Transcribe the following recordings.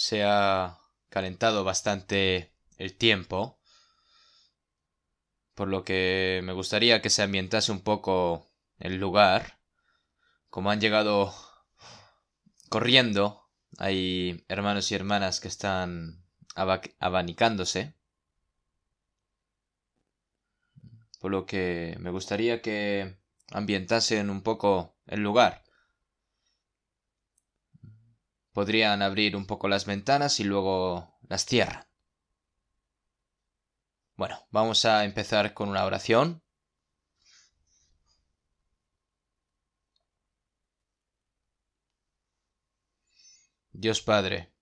se ha calentado bastante el tiempo, por lo que me gustaría que se ambientase un poco el lugar. Como han llegado corriendo, hay hermanos y hermanas que están abanicándose. Por lo que me gustaría que ambientasen un poco el lugar. Podrían abrir un poco las ventanas y luego las cierran. Bueno, vamos a empezar con una oración. Dios Padre,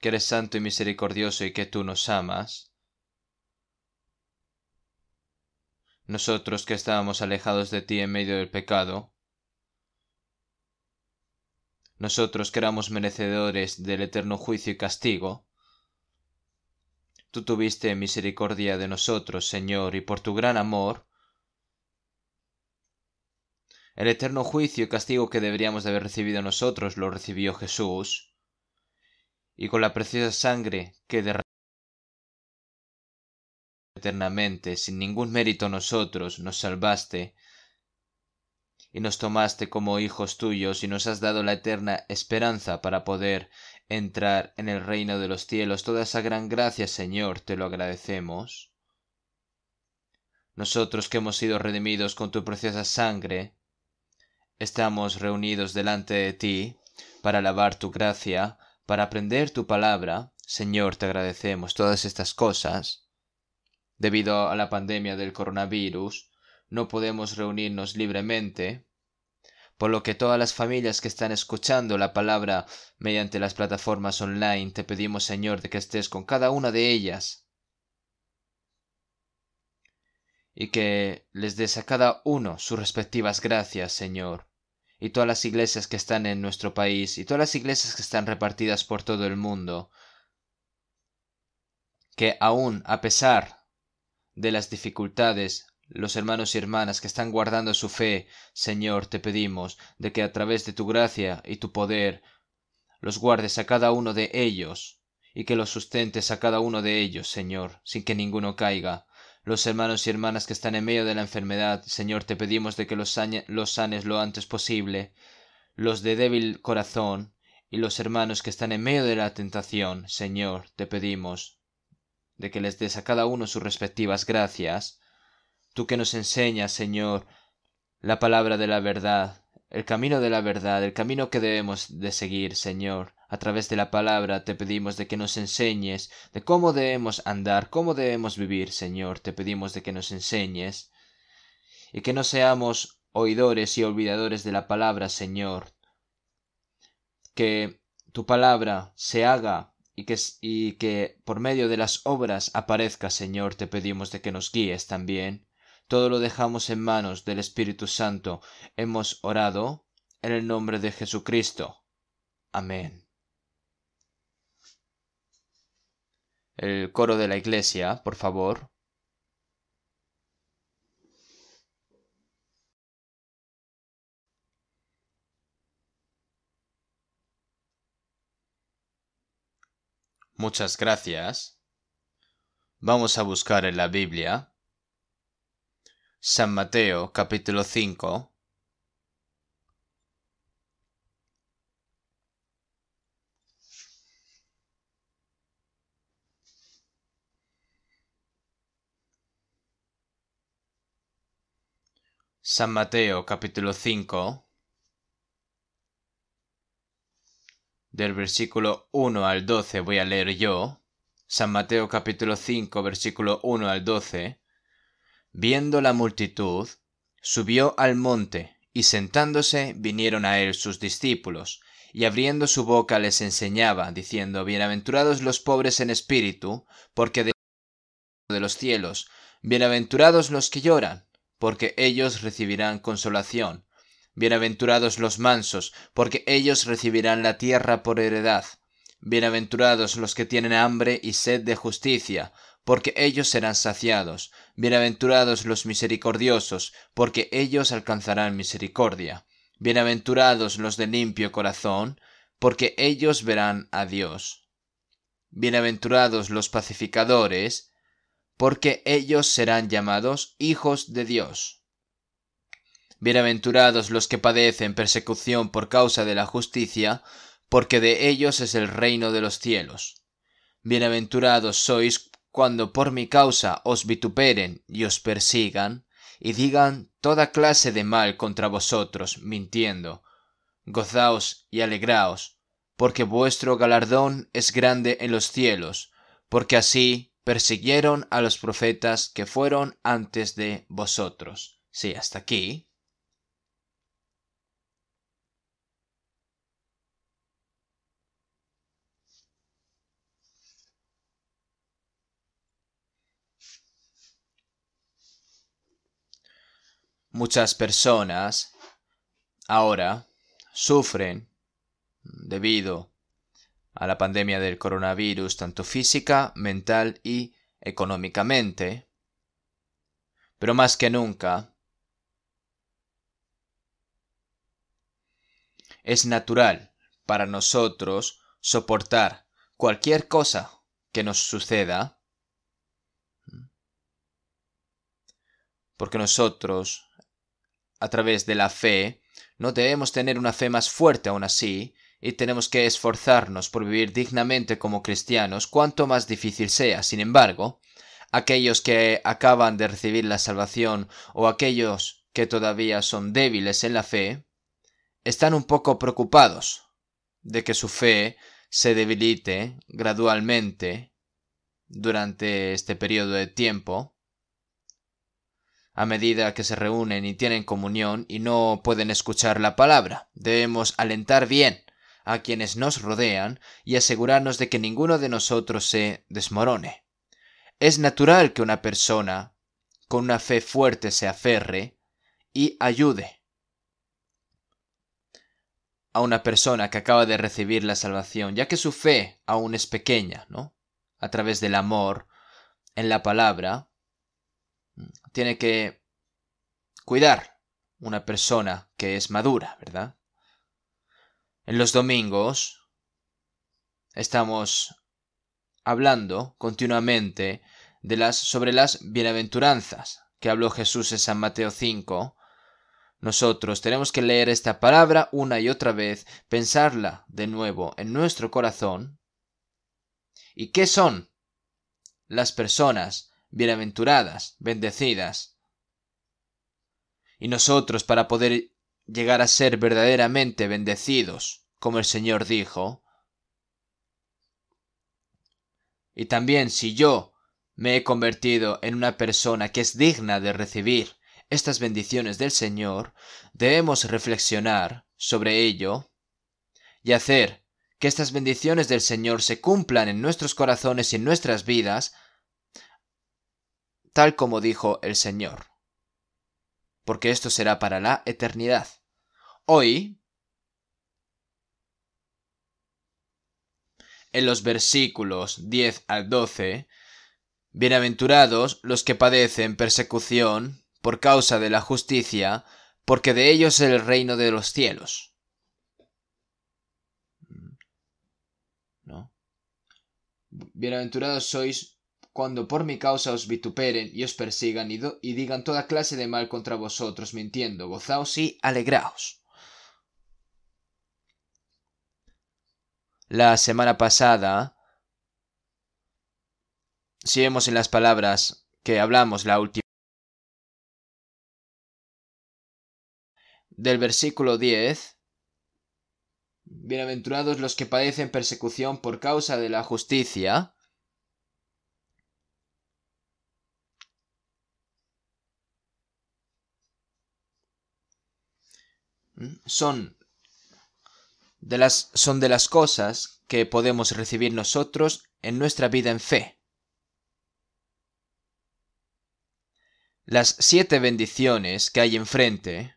que eres santo y misericordioso y que tú nos amas, nosotros que estábamos alejados de ti en medio del pecado, nosotros que éramos merecedores del eterno juicio y castigo, tú tuviste misericordia de nosotros, Señor, y por tu gran amor, el eterno juicio y castigo que deberíamos de haber recibido nosotros lo recibió Jesús, y con la preciosa sangre que derramó eternamente, sin ningún mérito nosotros, nos salvaste y nos tomaste como hijos tuyos y nos has dado la eterna esperanza para poder entrar en el reino de los cielos. Toda esa gran gracia, Señor, te lo agradecemos. Nosotros que hemos sido redimidos con tu preciosa sangre, estamos reunidos delante de ti para alabar tu gracia, para aprender tu palabra. Señor, te agradecemos todas estas cosas. Debido a la pandemia del coronavirus, no podemos reunirnos libremente, por lo que todas las familias que están escuchando la palabra mediante las plataformas online, te pedimos, Señor, de que estés con cada una de ellas y que les des a cada uno sus respectivas gracias, Señor, y todas las iglesias que están en nuestro país, y todas las iglesias que están repartidas por todo el mundo, que aún a pesar de las dificultades los hermanos y hermanas que están guardando su fe, Señor, te pedimos de que a través de tu gracia y tu poder los guardes a cada uno de ellos y que los sustentes a cada uno de ellos, Señor, sin que ninguno caiga. Los hermanos y hermanas que están en medio de la enfermedad, Señor, te pedimos de que los, los sanes lo antes posible. Los de débil corazón y los hermanos que están en medio de la tentación, Señor, te pedimos de que les des a cada uno sus respectivas gracias tú que nos enseñas, Señor, la palabra de la verdad, el camino de la verdad, el camino que debemos de seguir, Señor. A través de la palabra te pedimos de que nos enseñes de cómo debemos andar, cómo debemos vivir, Señor. Te pedimos de que nos enseñes y que no seamos oidores y olvidadores de la palabra, Señor. Que tu palabra se haga y que, y que por medio de las obras aparezca, Señor. Te pedimos de que nos guíes también todo lo dejamos en manos del Espíritu Santo. Hemos orado en el nombre de Jesucristo. Amén. El coro de la iglesia, por favor. Muchas gracias. Vamos a buscar en la Biblia San Mateo capítulo 5 San Mateo capítulo 5 del versículo 1 al 12 voy a leer yo. San Mateo capítulo 5 versículo 1 al 12 Viendo la multitud, subió al monte, y sentándose vinieron a él sus discípulos, y abriendo su boca les enseñaba, diciendo, Bienaventurados los pobres en espíritu, porque de los cielos, bienaventurados los que lloran, porque ellos recibirán consolación, bienaventurados los mansos, porque ellos recibirán la tierra por heredad, bienaventurados los que tienen hambre y sed de justicia, porque ellos serán saciados, Bienaventurados los misericordiosos, porque ellos alcanzarán misericordia. Bienaventurados los de limpio corazón, porque ellos verán a Dios. Bienaventurados los pacificadores, porque ellos serán llamados hijos de Dios. Bienaventurados los que padecen persecución por causa de la justicia, porque de ellos es el reino de los cielos. Bienaventurados sois cuando por mi causa os vituperen y os persigan, y digan toda clase de mal contra vosotros, mintiendo. Gozaos y alegraos, porque vuestro galardón es grande en los cielos, porque así persiguieron a los profetas que fueron antes de vosotros. Sí, hasta aquí Muchas personas ahora sufren debido a la pandemia del coronavirus, tanto física, mental y económicamente, pero más que nunca, es natural para nosotros soportar cualquier cosa que nos suceda, porque nosotros a través de la fe, no debemos tener una fe más fuerte aún así, y tenemos que esforzarnos por vivir dignamente como cristianos, cuanto más difícil sea. Sin embargo, aquellos que acaban de recibir la salvación o aquellos que todavía son débiles en la fe, están un poco preocupados de que su fe se debilite gradualmente durante este periodo de tiempo, a medida que se reúnen y tienen comunión y no pueden escuchar la palabra. Debemos alentar bien a quienes nos rodean y asegurarnos de que ninguno de nosotros se desmorone. Es natural que una persona con una fe fuerte se aferre y ayude a una persona que acaba de recibir la salvación, ya que su fe aún es pequeña, ¿no? A través del amor en la palabra, tiene que cuidar una persona que es madura, ¿verdad? En los domingos estamos hablando continuamente de las sobre las bienaventuranzas que habló Jesús en San Mateo 5. Nosotros tenemos que leer esta palabra una y otra vez, pensarla de nuevo en nuestro corazón. ¿Y qué son las personas bienaventuradas, bendecidas. Y nosotros, para poder llegar a ser verdaderamente bendecidos, como el Señor dijo, y también si yo me he convertido en una persona que es digna de recibir estas bendiciones del Señor, debemos reflexionar sobre ello y hacer que estas bendiciones del Señor se cumplan en nuestros corazones y en nuestras vidas tal como dijo el Señor. Porque esto será para la eternidad. Hoy, en los versículos 10 al 12, Bienaventurados los que padecen persecución por causa de la justicia, porque de ellos es el reino de los cielos. ¿No? Bienaventurados sois cuando por mi causa os vituperen y os persigan y, digan toda clase de mal contra vosotros, mintiendo, gozaos y alegraos. La semana pasada, si vemos en las palabras que hablamos la última, del versículo 10, Bienaventurados los que padecen persecución por causa de la justicia, son de las, son de las cosas que podemos recibir nosotros en nuestra vida en fe. Las siete bendiciones que hay enfrente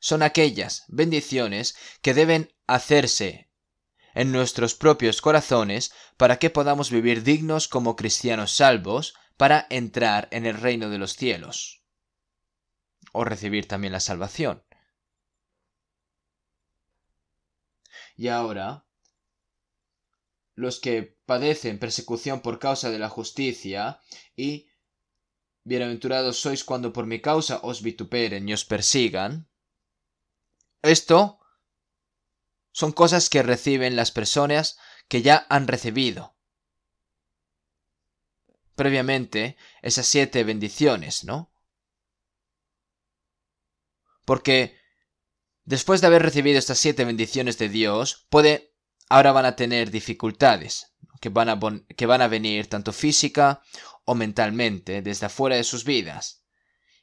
son aquellas bendiciones que deben hacerse en nuestros propios corazones para que podamos vivir dignos como cristianos salvos para entrar en el reino de los cielos o recibir también la salvación. Y ahora, los que padecen persecución por causa de la justicia, y bienaventurados sois cuando por mi causa os vituperen y os persigan. Esto son cosas que reciben las personas que ya han recibido previamente esas siete bendiciones, ¿no? Porque después de haber recibido estas siete bendiciones de Dios, puede, ahora van a tener dificultades que van a, que van a venir tanto física o mentalmente desde afuera de sus vidas.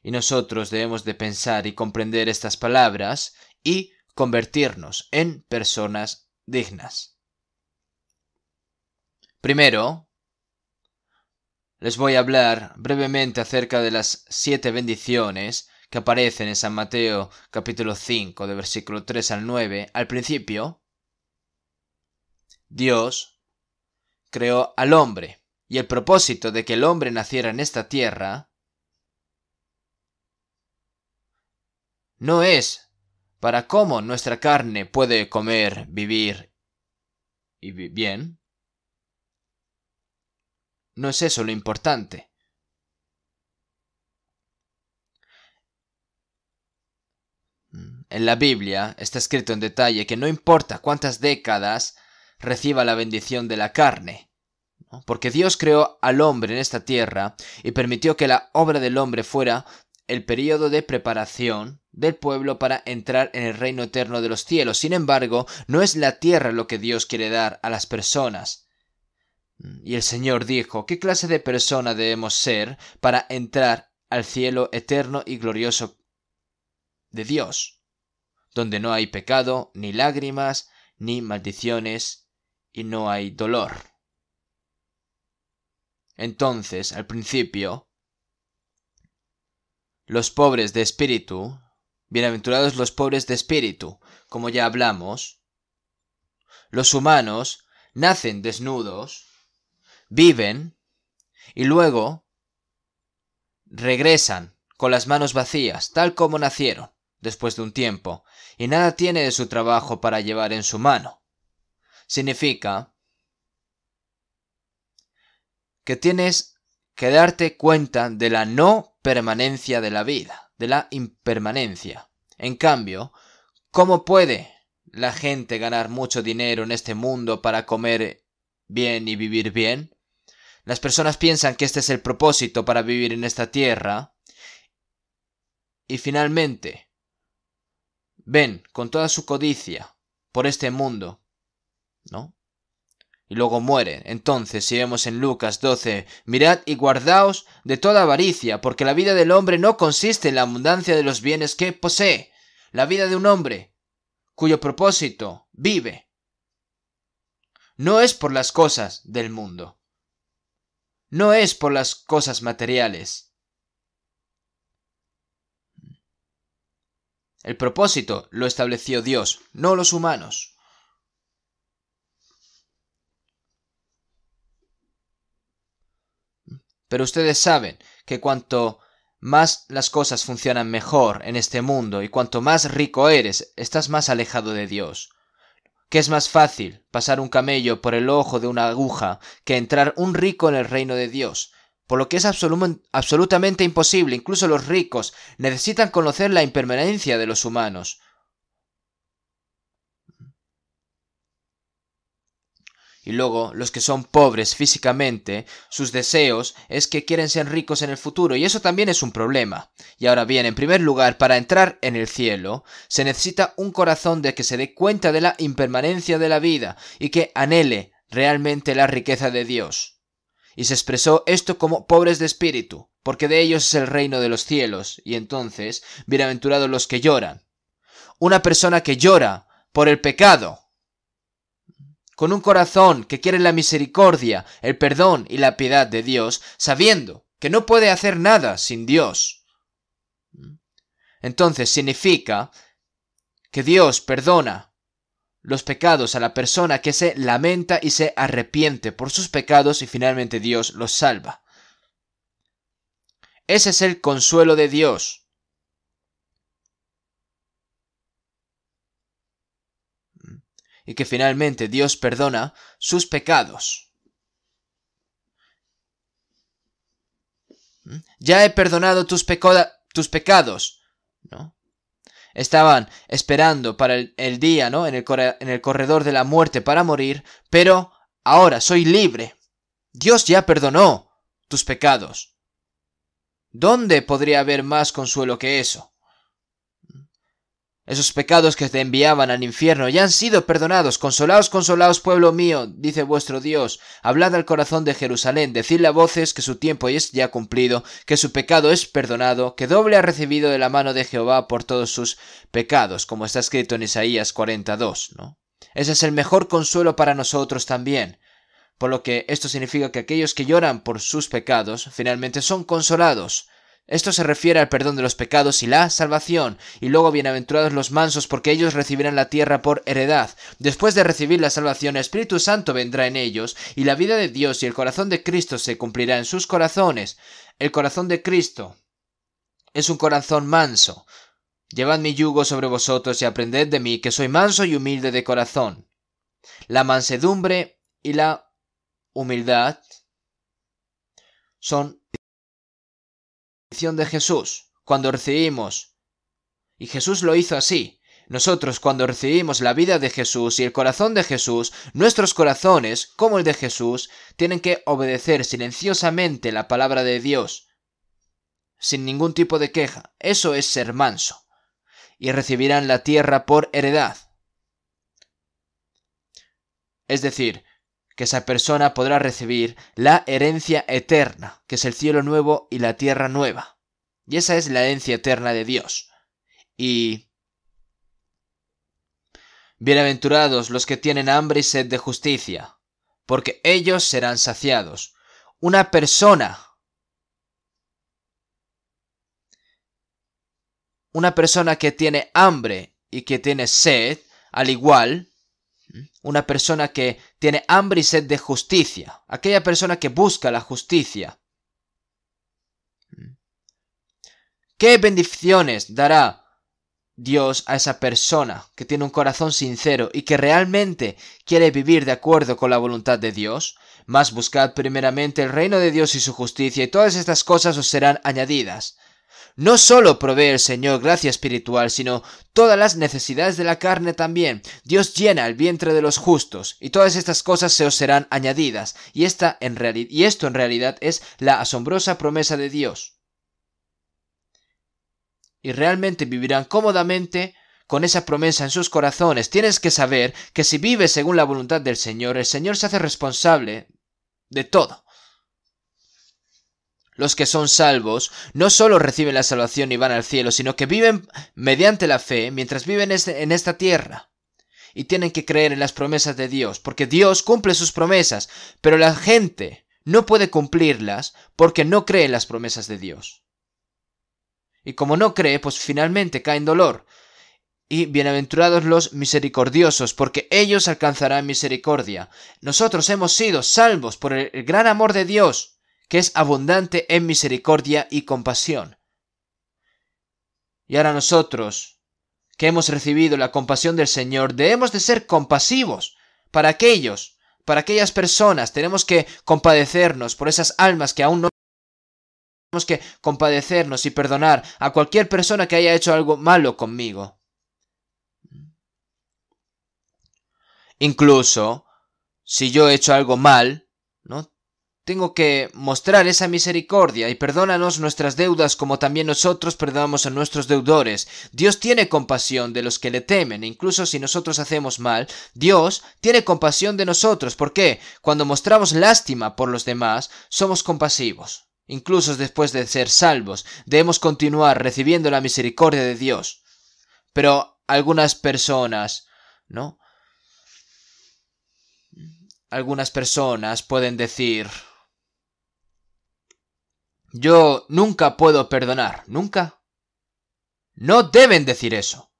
Y nosotros debemos de pensar y comprender estas palabras y convertirnos en personas dignas. Primero, les voy a hablar brevemente acerca de las siete bendiciones que aparece en San Mateo capítulo 5 de versículo 3 al 9, al principio, Dios creó al hombre y el propósito de que el hombre naciera en esta tierra no es para cómo nuestra carne puede comer, vivir y bien. No es eso lo importante. Mm. En la Biblia está escrito en detalle que no importa cuántas décadas reciba la bendición de la carne, porque Dios creó al hombre en esta tierra y permitió que la obra del hombre fuera el periodo de preparación del pueblo para entrar en el reino eterno de los cielos. Sin embargo, no es la tierra lo que Dios quiere dar a las personas. Mm. Y el Señor dijo, ¿qué clase de persona debemos ser para entrar al cielo eterno y glorioso de Dios, donde no hay pecado, ni lágrimas, ni maldiciones, y no hay dolor. Entonces, al principio, los pobres de espíritu, bienaventurados los pobres de espíritu, como ya hablamos, los humanos nacen desnudos, viven y luego regresan con las manos vacías, tal como nacieron después de un tiempo, y nada tiene de su trabajo para llevar en su mano. Significa que tienes que darte cuenta de la no permanencia de la vida, de la impermanencia. En cambio, ¿cómo puede la gente ganar mucho dinero en este mundo para comer bien y vivir bien? Las personas piensan que este es el propósito para vivir en esta tierra. Y finalmente, ven con toda su codicia por este mundo, ¿no? Y luego muere. Entonces, si vemos en Lucas 12, mirad y guardaos de toda avaricia, porque la vida del hombre no consiste en la abundancia de los bienes que posee. La vida de un hombre, cuyo propósito vive, no es por las cosas del mundo. No es por las cosas materiales. El propósito lo estableció Dios, no los humanos. Pero ustedes saben que cuanto más las cosas funcionan mejor en este mundo y cuanto más rico eres, estás más alejado de Dios. Que es más fácil pasar un camello por el ojo de una aguja que entrar un rico en el reino de Dios por lo que es absolutamente imposible, incluso los ricos necesitan conocer la impermanencia de los humanos. Y luego, los que son pobres físicamente, sus deseos es que quieren ser ricos en el futuro, y eso también es un problema. Y ahora bien, en primer lugar, para entrar en el cielo, se necesita un corazón de que se dé cuenta de la impermanencia de la vida y que anhele realmente la riqueza de Dios y se expresó esto como pobres de espíritu, porque de ellos es el reino de los cielos, y entonces, bienaventurados los que lloran. Una persona que llora por el pecado, con un corazón que quiere la misericordia, el perdón y la piedad de Dios, sabiendo que no puede hacer nada sin Dios. Entonces significa que Dios perdona los pecados a la persona que se lamenta y se arrepiente por sus pecados y finalmente Dios los salva. Ese es el consuelo de Dios. Y que finalmente Dios perdona sus pecados. ¿Mm? Ya he perdonado tus, tus pecados. ¿no? estaban esperando para el, día, ¿no? en el corredor de la muerte para morir, pero ahora soy libre. Dios ya perdonó tus pecados. ¿Dónde podría haber más consuelo que eso? esos pecados que te enviaban al infierno ya han sido perdonados. Consolaos, consolaos, pueblo mío, dice vuestro Dios. Hablad al corazón de Jerusalén, decidle a voces que su tiempo es ya cumplido, que su pecado es perdonado, que doble ha recibido de la mano de Jehová por todos sus pecados, como está escrito en Isaías 42, ¿no? Ese es el mejor consuelo para nosotros también. Por lo que esto significa que aquellos que lloran por sus pecados finalmente son consolados esto se refiere al perdón de los pecados y la salvación, y luego bienaventurados los mansos, porque ellos recibirán la tierra por heredad. Después de recibir la salvación, el Espíritu Santo vendrá en ellos, y la vida de Dios y el corazón de Cristo se cumplirá en sus corazones. El corazón de Cristo es un corazón manso. Llevad mi yugo sobre vosotros y aprended de mí, que soy manso y humilde de corazón. La mansedumbre y la humildad son de Jesús cuando recibimos. Y Jesús lo hizo así. Nosotros cuando recibimos la vida de Jesús y el corazón de Jesús, nuestros corazones, como el de Jesús, tienen que obedecer silenciosamente la palabra de Dios, sin ningún tipo de queja. Eso es ser manso. Y recibirán la tierra por heredad. Es decir, que esa persona podrá recibir la herencia eterna, que es el cielo nuevo y la tierra nueva. Y esa es la herencia eterna de Dios. Y... Bienaventurados los que tienen hambre y sed de justicia, porque ellos serán saciados. Una persona una persona que tiene hambre y que tiene sed, al igual una persona que tiene hambre y sed de justicia, aquella persona que busca la justicia. ¿Qué bendiciones dará Dios a esa persona que tiene un corazón sincero y que realmente quiere vivir de acuerdo con la voluntad de Dios? Más buscad primeramente el reino de Dios y su justicia y todas estas cosas os serán añadidas. No solo provee el Señor gracia espiritual, sino todas las necesidades de la carne también. Dios llena el vientre de los justos, y todas estas cosas se os serán añadidas, y, y esto en realidad es la asombrosa promesa de Dios. Y realmente vivirán cómodamente con esa promesa en sus corazones. Tienes que saber que si vives según la voluntad del Señor, el Señor se hace responsable de todo los que son salvos, no solo reciben la salvación y van al cielo, sino que viven mediante la fe mientras viven este, en esta tierra. Y tienen que creer en las promesas de Dios, porque Dios cumple sus promesas, pero la gente no puede cumplirlas porque no cree en las promesas de Dios. Y como no cree, pues finalmente cae en dolor. Y bienaventurados los misericordiosos, porque ellos alcanzarán misericordia. Nosotros hemos sido salvos por el gran amor de Dios que es abundante en misericordia y compasión. Y ahora nosotros, que hemos recibido la compasión del Señor, debemos de ser compasivos para aquellos, para aquellas personas. Tenemos que compadecernos por esas almas que aún no tenemos que compadecernos y perdonar a cualquier persona que haya hecho algo malo conmigo. Incluso si yo he hecho algo mal, ¿no? tengo que mostrar esa misericordia y perdónanos nuestras deudas como también nosotros perdonamos a nuestros deudores. Dios tiene compasión de los que le temen, e incluso si nosotros hacemos mal, Dios tiene compasión de nosotros. ¿Por qué? Cuando mostramos lástima por los demás, somos compasivos. Incluso después de ser salvos, debemos continuar recibiendo la misericordia de Dios. Pero algunas personas, ¿no? Algunas personas pueden decir, yo nunca puedo perdonar, nunca. No deben decir eso.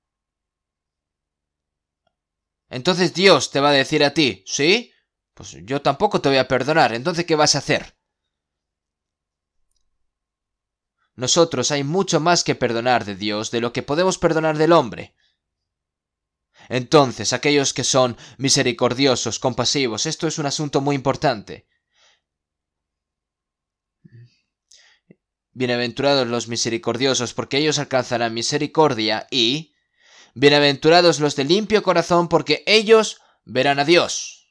Entonces Dios te va a decir a ti, ¿sí? Pues yo tampoco te voy a perdonar, entonces ¿qué vas a hacer? Nosotros hay mucho más que perdonar de Dios de lo que podemos perdonar del hombre. Entonces, aquellos que son misericordiosos, compasivos, esto es un asunto muy importante. Bienaventurados los misericordiosos, porque ellos alcanzarán misericordia, y Bienaventurados los de limpio corazón, porque ellos verán a Dios.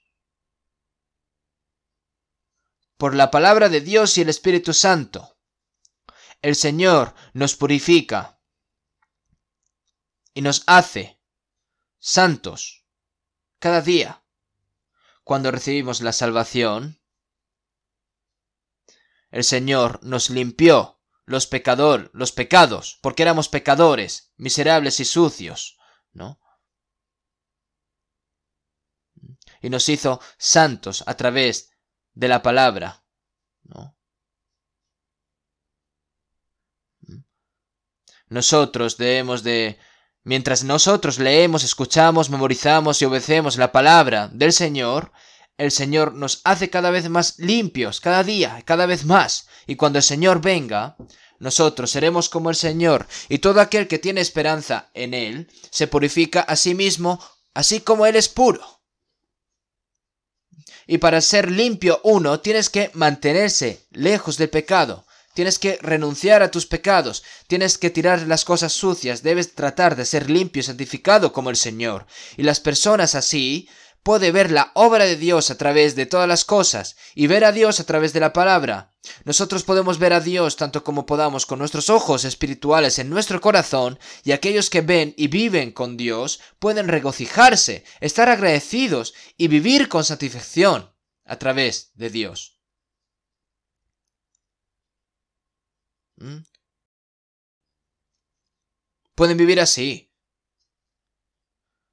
Por la palabra de Dios y el Espíritu Santo. El Señor nos purifica y nos hace santos cada día cuando recibimos la salvación. El Señor nos limpió los pecador, los pecados, porque éramos pecadores, miserables y sucios, ¿no? Y nos hizo santos a través de la palabra, ¿no? Nosotros debemos de Mientras nosotros leemos, escuchamos, memorizamos y obedecemos la palabra del Señor, el Señor nos hace cada vez más limpios, cada día, cada vez más. Y cuando el Señor venga, nosotros seremos como el Señor, y todo aquel que tiene esperanza en Él se purifica a sí mismo, así como Él es puro. Y para ser limpio uno, tienes que mantenerse lejos del pecado, tienes que renunciar a tus pecados, tienes que tirar las cosas sucias, debes tratar de ser limpio y santificado como el Señor. Y las personas así puede ver la obra de Dios a través de todas las cosas y ver a Dios a través de la palabra. Nosotros podemos ver a Dios tanto como podamos con nuestros ojos espirituales en nuestro corazón y aquellos que ven y viven con Dios pueden regocijarse, estar agradecidos y vivir con satisfacción a través de Dios. ¿Mm? Pueden vivir así.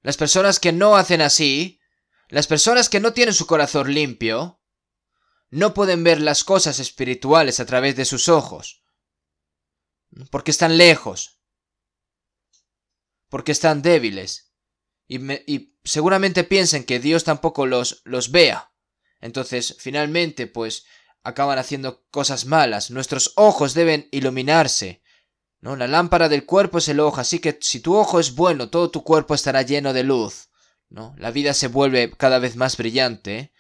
Las personas que no hacen así las personas que no tienen su corazón limpio no pueden ver las cosas espirituales a través de sus ojos, porque están lejos, porque están débiles, y, seguramente piensen que Dios tampoco los, los vea. Entonces, finalmente, pues, acaban haciendo cosas malas. Nuestros ojos deben iluminarse. ¿no? La lámpara del cuerpo es el ojo, así que si tu ojo es bueno, todo tu cuerpo estará lleno de luz. La vida se vuelve cada vez más brillante.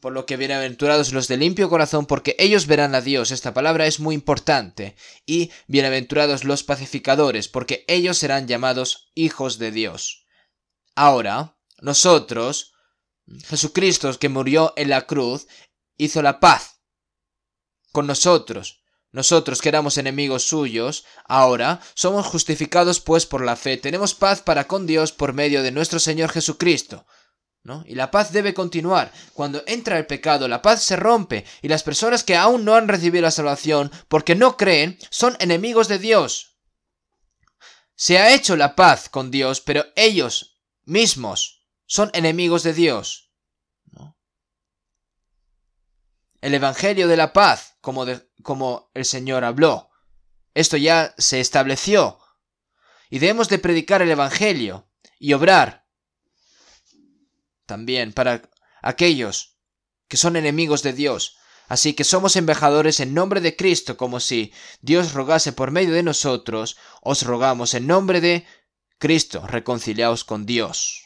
Por lo que bienaventurados los de limpio corazón, porque ellos verán a Dios. Esta palabra es muy importante. Y bienaventurados los pacificadores, porque ellos serán llamados hijos de Dios. Ahora, nosotros, Jesucristo que murió en la cruz, hizo la paz con nosotros. Nosotros que éramos enemigos suyos, ahora somos justificados pues por la fe, tenemos paz para con Dios por medio de nuestro Señor Jesucristo. Y la paz debe continuar. Cuando entra el pecado, la paz se rompe y las personas que aún no han recibido la salvación porque no creen son enemigos de Dios. Se ha hecho la paz con Dios, pero ellos mismos son enemigos de Dios. El Evangelio de la paz, como de como el Señor habló. Esto ya se estableció. Y debemos de predicar el Evangelio y obrar también para aquellos que son enemigos de Dios. Así que somos embajadores en nombre de Cristo, como si Dios rogase por medio de nosotros, os rogamos en nombre de Cristo, reconciliaos con Dios.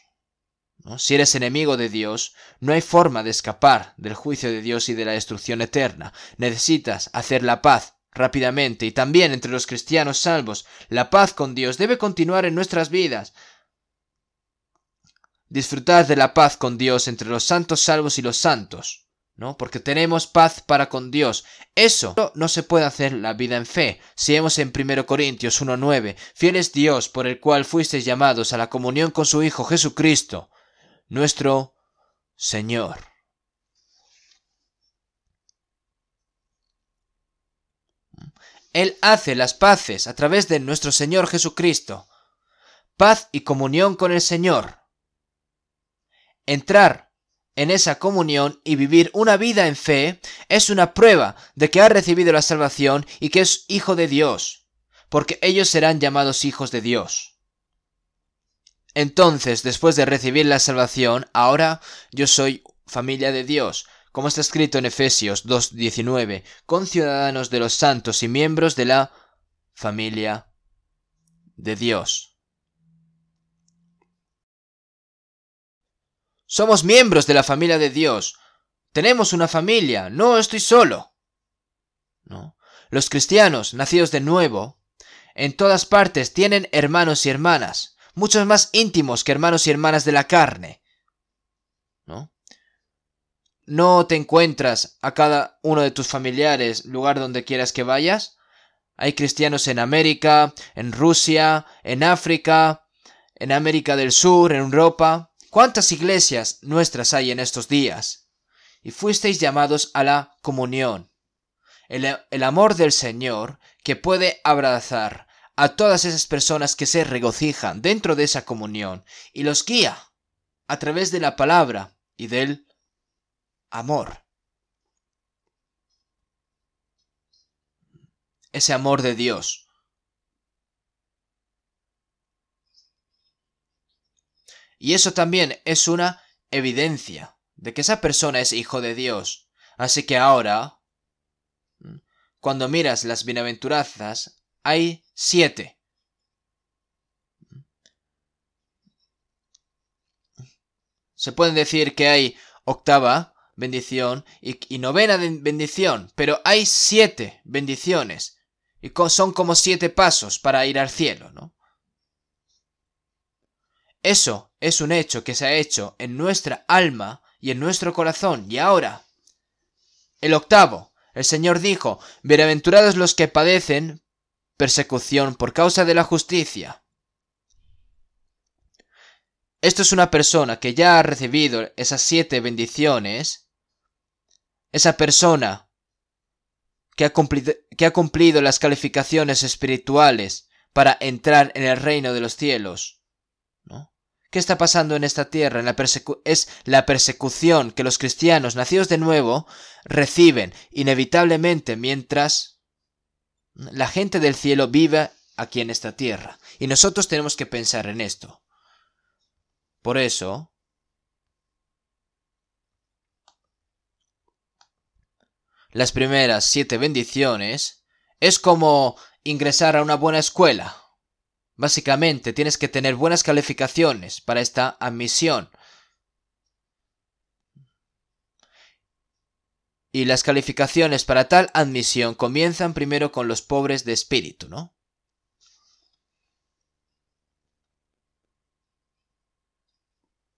Si eres enemigo de Dios, no hay forma de escapar del juicio de Dios y de la destrucción eterna. Necesitas hacer la paz rápidamente y también entre los cristianos salvos. La paz con Dios debe continuar en nuestras vidas. Disfrutad de la paz con Dios entre los santos salvos y los santos, ¿no? Porque tenemos paz para con Dios. Eso no se puede hacer la vida en fe. Si vemos en 1 Corintios 1.9, fiel es Dios por el cual fuisteis llamados a la comunión con su Hijo Jesucristo nuestro Señor. Él hace las paces a través de nuestro Señor Jesucristo. Paz y comunión con el Señor. Entrar en esa comunión y vivir una vida en fe es una prueba de que ha recibido la salvación y que es hijo de Dios, porque ellos serán llamados hijos de Dios. Entonces, después de recibir la salvación, ahora yo soy familia de Dios, como está escrito en Efesios 2.19, con ciudadanos de los santos y miembros de la familia de Dios. Somos miembros de la familia de Dios. Tenemos una familia, no estoy solo. Los cristianos, nacidos de nuevo, en todas partes tienen hermanos y hermanas muchos más íntimos que hermanos y hermanas de la carne. ¿No? ¿No te encuentras a cada uno de tus familiares lugar donde quieras que vayas? Hay cristianos en América, en Rusia, en África, en América del Sur, en Europa. ¿Cuántas iglesias nuestras hay en estos días? Y fuisteis llamados a la comunión. El, el amor del Señor que puede abrazar a todas esas personas que se regocijan dentro de esa comunión y los guía a través de la palabra y del amor. Ese amor de Dios. Y eso también es una evidencia de que esa persona es hijo de Dios. Así que ahora, cuando miras las bienaventurazas, hay 7. Se pueden decir que hay octava bendición y, y novena bendición, pero hay siete bendiciones y son como siete pasos para ir al cielo, ¿no? Eso es un hecho que se ha hecho en nuestra alma y en nuestro corazón. Y ahora, el octavo, el Señor dijo, Bienaventurados los que padecen persecución por causa de la justicia. Esto es una persona que ya ha recibido esas siete bendiciones. Esa persona que ha, cumplido, que ha cumplido las calificaciones espirituales para entrar en el reino de los cielos. ¿No? ¿Qué está pasando en esta tierra? es la persecución que los cristianos nacidos de nuevo reciben inevitablemente mientras la gente del cielo vive aquí en esta tierra. Y nosotros tenemos que pensar en esto. Por eso, las primeras siete bendiciones es como ingresar a una buena escuela. Básicamente tienes que tener buenas calificaciones para esta admisión. Y las calificaciones para tal admisión comienzan primero con los pobres de espíritu, ¿no?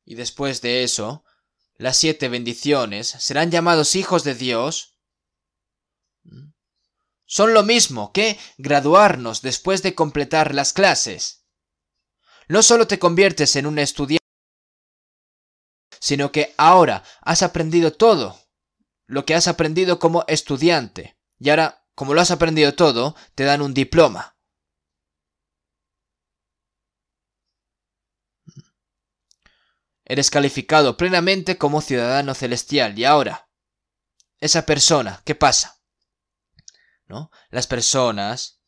Y después de eso, las siete bendiciones serán llamados hijos de Dios. Son lo mismo que graduarnos después de completar las clases. No solo te conviertes en un estudiante, sino que ahora has aprendido todo lo que has aprendido como estudiante. Y ahora, como lo has aprendido todo, te dan un diploma. Eres calificado plenamente como ciudadano celestial. Y ahora, esa persona, ¿qué pasa? ¿No? Las personas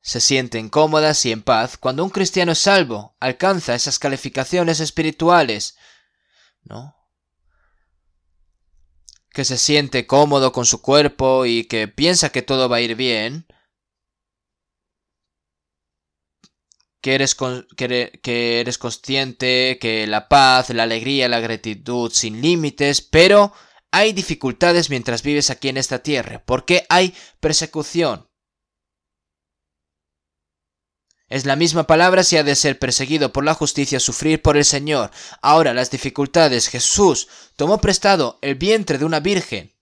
se sienten cómodas y en paz cuando un cristiano salvo alcanza esas calificaciones espirituales que se siente cómodo con su cuerpo y que piensa que todo va a ir bien. Que eres, que, que eres consciente que la paz, la alegría, la gratitud sin límites, pero hay dificultades mientras vives aquí en esta tierra, porque hay persecución, es la misma palabra si ha de ser perseguido por la justicia, sufrir por el Señor. Ahora las dificultades. Jesús tomó prestado el vientre de una virgen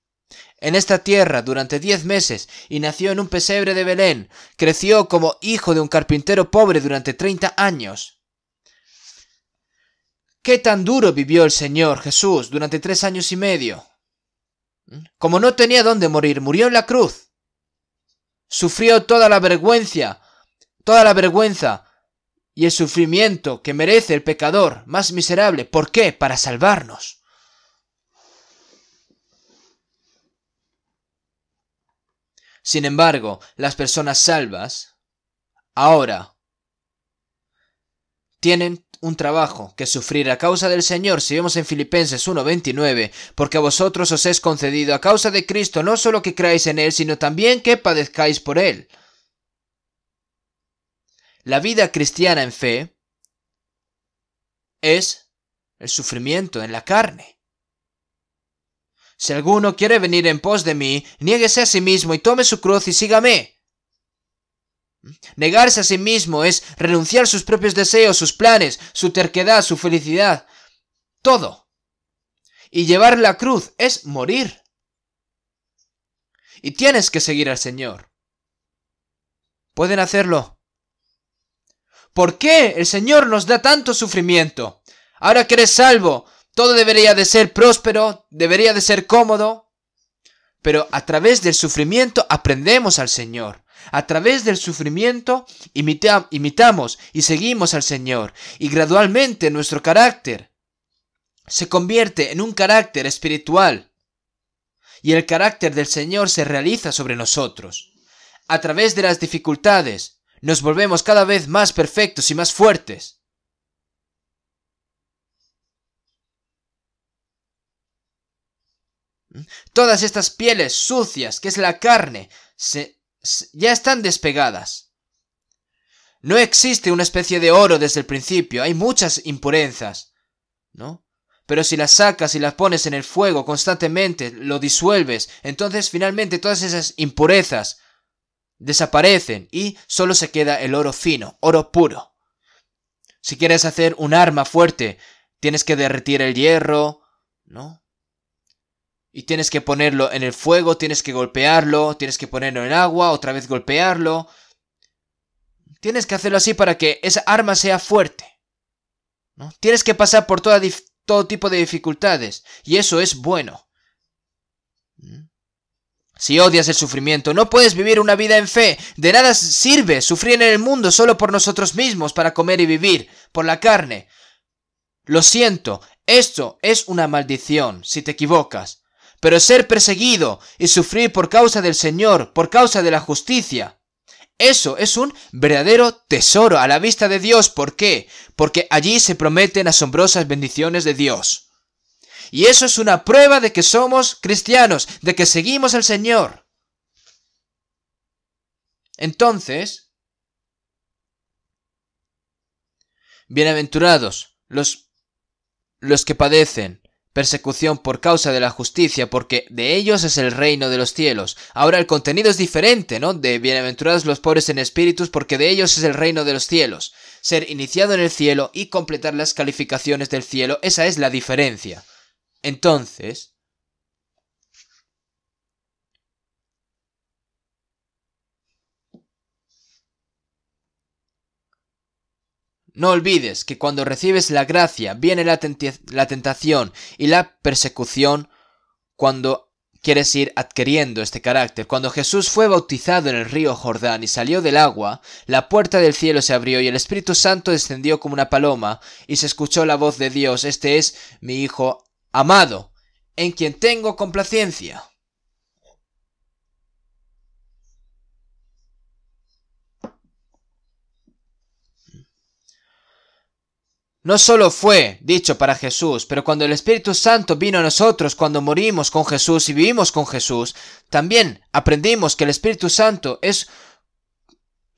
en esta tierra durante diez meses y nació en un pesebre de Belén. Creció como hijo de un carpintero pobre durante treinta años. ¿Qué tan duro vivió el Señor Jesús durante tres años y medio? ¿Mm? Como no tenía dónde morir, murió en la cruz. Sufrió toda la vergüenza toda la vergüenza y el sufrimiento que merece el pecador más miserable. ¿Por qué? Para salvarnos. Sin embargo, las personas salvas, ahora, tienen un trabajo que sufrir a causa del Señor, si vemos en Filipenses 1:29, porque a vosotros os es concedido a causa de Cristo no solo que creáis en Él, sino también que padezcáis por Él la vida cristiana en fe es el sufrimiento en la carne. Si alguno quiere venir en pos de mí, niéguese a sí mismo y tome su cruz y sígame. Negarse a sí mismo es renunciar sus propios deseos, sus planes, su terquedad, su felicidad, todo. Y llevar la cruz es morir. Y tienes que seguir al Señor. ¿Pueden hacerlo? ¿Por qué el Señor nos da tanto sufrimiento? Ahora que eres salvo, todo debería de ser próspero, debería de ser cómodo. Pero a través del sufrimiento aprendemos al Señor. A través del sufrimiento imitamos y seguimos al Señor. Y gradualmente nuestro carácter se convierte en un carácter espiritual. Y el carácter del Señor se realiza sobre nosotros. A través de las dificultades nos volvemos cada vez más perfectos y más fuertes. ¿Mm? Todas estas pieles sucias, que es la carne, se, ya están despegadas. No existe una especie de oro desde el principio, hay muchas impurezas, ¿no? Pero si las sacas y las pones en el fuego constantemente, lo disuelves, entonces finalmente todas esas impurezas desaparecen y solo se queda el oro fino, oro puro. Si quieres hacer un arma fuerte, tienes que derretir el hierro, ¿no? Y tienes que ponerlo en el fuego, tienes que golpearlo, tienes que ponerlo en agua, otra vez golpearlo. Tienes que hacerlo así para que esa arma sea fuerte. Tienes que pasar por todo tipo de dificultades, y eso es bueno. Si odias el sufrimiento, no puedes vivir una vida en fe. De nada sirve sufrir en el mundo solo por nosotros mismos para comer y vivir, por la carne. Lo siento, esto es una maldición, si te equivocas. Pero ser perseguido y sufrir por causa del Señor, por causa de la justicia, eso es un verdadero tesoro a la vista de Dios. ¿Por qué? Porque allí se prometen asombrosas bendiciones de Dios. Y eso es una prueba de que somos cristianos, de que seguimos al Señor. Entonces, bienaventurados los, los que padecen persecución por causa de la justicia, porque de ellos es el reino de los cielos. Ahora el contenido es diferente, ¿no? De bienaventurados los pobres en espíritus, porque de ellos es el reino de los cielos. Ser iniciado en el cielo y completar las calificaciones del cielo, esa es la diferencia. Entonces, No olvides que cuando recibes la gracia viene la, tentación y la persecución cuando quieres ir adquiriendo este carácter. Cuando Jesús fue bautizado en el río Jordán y salió del agua, la puerta del cielo se abrió y el Espíritu Santo descendió como una paloma y se escuchó la voz de Dios, este es mi Hijo amado, en quien tengo complacencia. No solo fue dicho para Jesús, pero cuando el Espíritu Santo vino a nosotros, cuando morimos con Jesús y vivimos con Jesús, también aprendimos que el Espíritu Santo es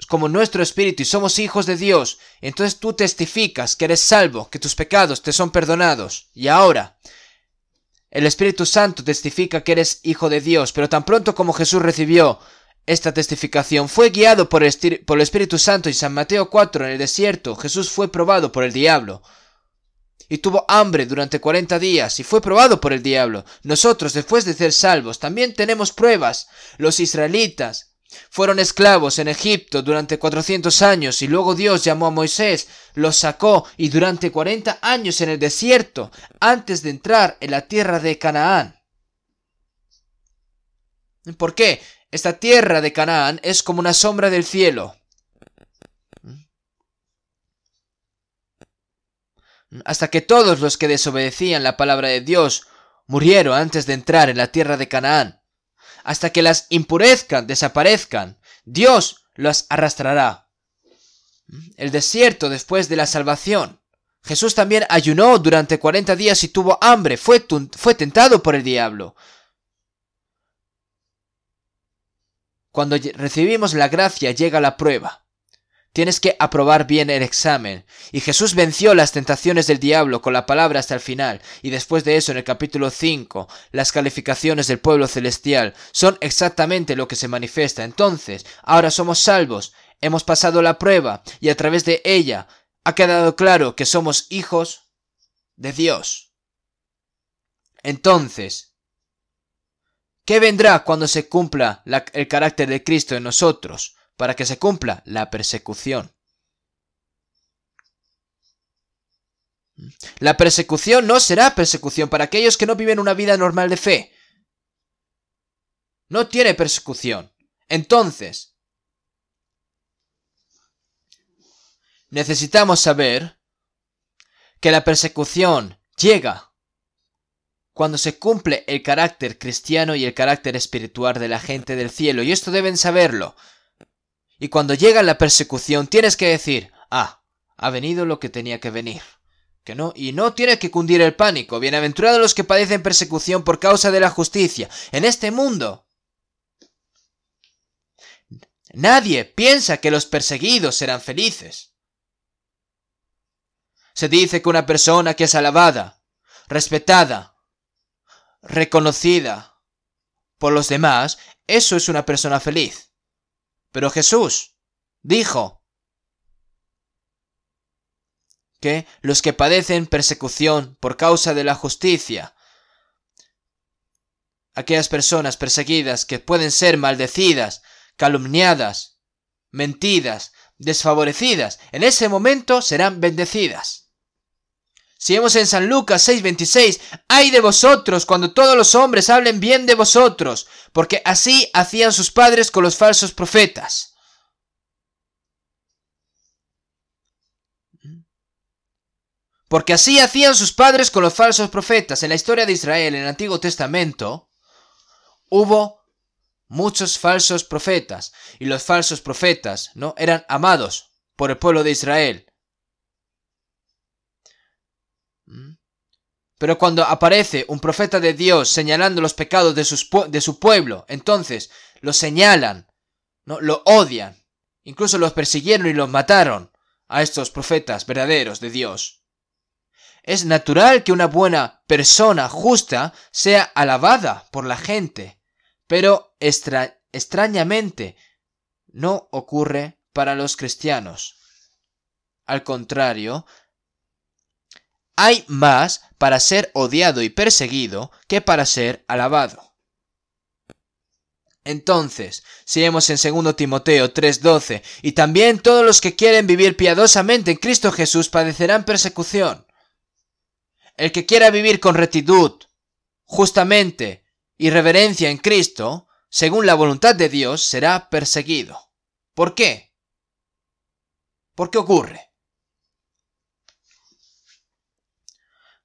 como nuestro espíritu y somos hijos de Dios, entonces tú testificas que eres salvo, que tus pecados te son perdonados. Y ahora, el Espíritu Santo testifica que eres hijo de Dios, pero tan pronto como Jesús recibió esta testificación, fue guiado por el, Espíritu Santo y San Mateo 4 en el desierto, Jesús fue probado por el diablo. Y tuvo hambre durante 40 días y fue probado por el diablo. Nosotros, después de ser salvos, también tenemos pruebas. Los israelitas fueron esclavos en Egipto durante 400 años y luego Dios llamó a Moisés, los sacó y durante 40 años en el desierto antes de entrar en la tierra de Canaán. ¿Por qué? Esta tierra de Canaán es como una sombra del cielo. Hasta que todos los que desobedecían la palabra de Dios murieron antes de entrar en la tierra de Canaán hasta que las impurezcan, desaparezcan. Dios las arrastrará. El desierto después de la salvación. Jesús también ayunó durante 40 días y tuvo hambre, fue, fue tentado por el diablo. Cuando recibimos la gracia llega la prueba. Tienes que aprobar bien el examen. Y Jesús venció las tentaciones del diablo con la palabra hasta el final, y después de eso en el capítulo 5, las calificaciones del pueblo celestial son exactamente lo que se manifiesta. Entonces, ahora somos salvos, hemos pasado la prueba, y a través de ella ha quedado claro que somos hijos de Dios. Entonces, ¿qué vendrá cuando se cumpla el carácter de Cristo en nosotros? para que se cumpla la persecución. La persecución no será persecución para aquellos que no viven una vida normal de fe. No tiene persecución. Entonces, necesitamos saber que la persecución llega cuando se cumple el carácter cristiano y el carácter espiritual de la gente del cielo. Y esto deben saberlo. Y cuando llega la persecución tienes que decir, ah, ha venido lo que tenía que venir. Que no, y no tiene que cundir el pánico. Bienaventurados los que padecen persecución por causa de la justicia. En este mundo. Nadie piensa que los perseguidos serán felices. Se dice que una persona que es alabada, respetada, reconocida por los demás, eso es una persona feliz. Pero Jesús dijo que los que padecen persecución por causa de la justicia, aquellas personas perseguidas que pueden ser maldecidas, calumniadas, mentidas, desfavorecidas, en ese momento serán bendecidas vemos en San Lucas 6:26. Ay de vosotros cuando todos los hombres hablen bien de vosotros, porque así hacían sus padres con los falsos profetas. Porque así hacían sus padres con los falsos profetas. En la historia de Israel, en el Antiguo Testamento, hubo muchos falsos profetas. Y los falsos profetas, ¿no? Eran amados por el pueblo de Israel. Pero cuando aparece un profeta de Dios señalando los pecados de, su pueblo, entonces lo señalan, lo odian, incluso los persiguieron y los mataron a estos profetas verdaderos de Dios. Es natural que una buena persona justa sea alabada por la gente, pero extrañamente no ocurre para los cristianos. Al contrario, hay más para ser odiado y perseguido que para ser alabado. Entonces, si vemos en 2 Timoteo 3:12, y también todos los que quieren vivir piadosamente en Cristo Jesús padecerán persecución. El que quiera vivir con rectitud, justamente y reverencia en Cristo, según la voluntad de Dios, será perseguido. ¿Por qué? ¿Por qué ocurre?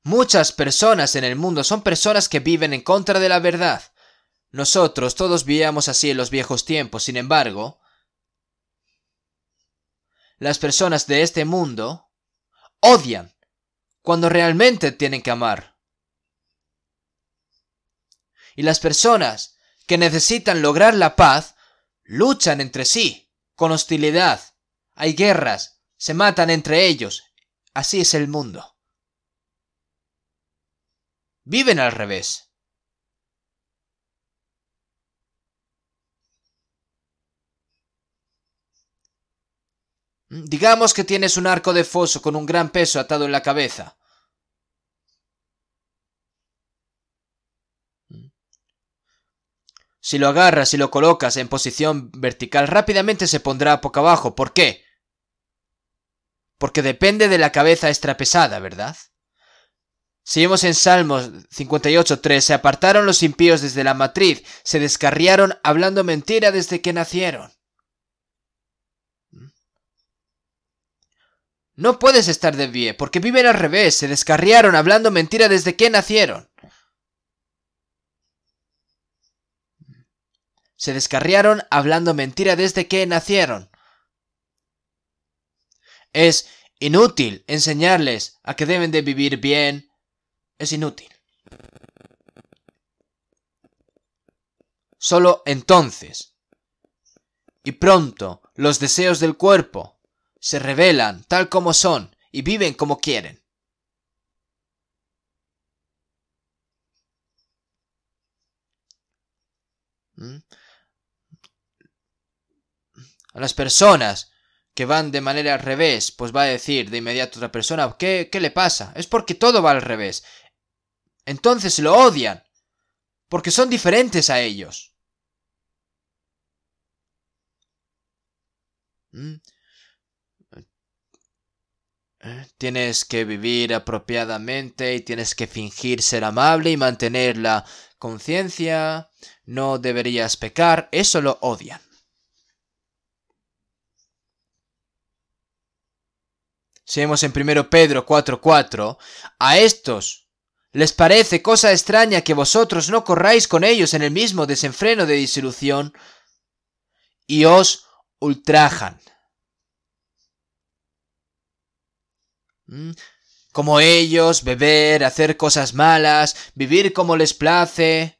Muchas personas en el mundo son personas que viven en contra de la verdad. Nosotros todos vivíamos así en los viejos tiempos, sin embargo, las personas de este mundo odian cuando realmente tienen que amar. Y las personas que necesitan lograr la paz luchan entre sí, con hostilidad. Hay guerras, se matan entre ellos. Así es el mundo viven al revés. Mm, digamos que tienes un arco de foso con un gran peso atado en la cabeza. Mm. Si lo agarras y lo colocas en posición vertical, rápidamente se pondrá poco abajo. ¿Por qué? Porque depende de la cabeza extrapesada, ¿verdad? Seguimos en Salmos 58.3. Se apartaron los impíos desde la matriz, se descarriaron hablando mentira desde que nacieron. ¿Mm? No puedes estar de pie, porque viven al revés, se descarriaron hablando mentira desde que nacieron. Se descarriaron hablando mentira desde que nacieron. Es inútil enseñarles a que deben de vivir bien, es inútil. Solo entonces y pronto los deseos del cuerpo se revelan tal como son y viven como quieren. ¿Mm? A las personas que van de manera al revés, pues va a decir de inmediato otra persona, ¿qué, ¿qué, le pasa? Es porque todo va al revés entonces lo odian, porque son diferentes a ellos. Mm. Eh, tienes que vivir apropiadamente y tienes que fingir ser amable y mantener la conciencia. No deberías pecar, eso lo odian. Seguimos en 1 Pedro 4:4. A estos ¿Les parece cosa extraña que vosotros no corráis con ellos en el mismo desenfreno de disolución? Y os ultrajan. Mm, como ellos, beber, hacer cosas malas, vivir como les place.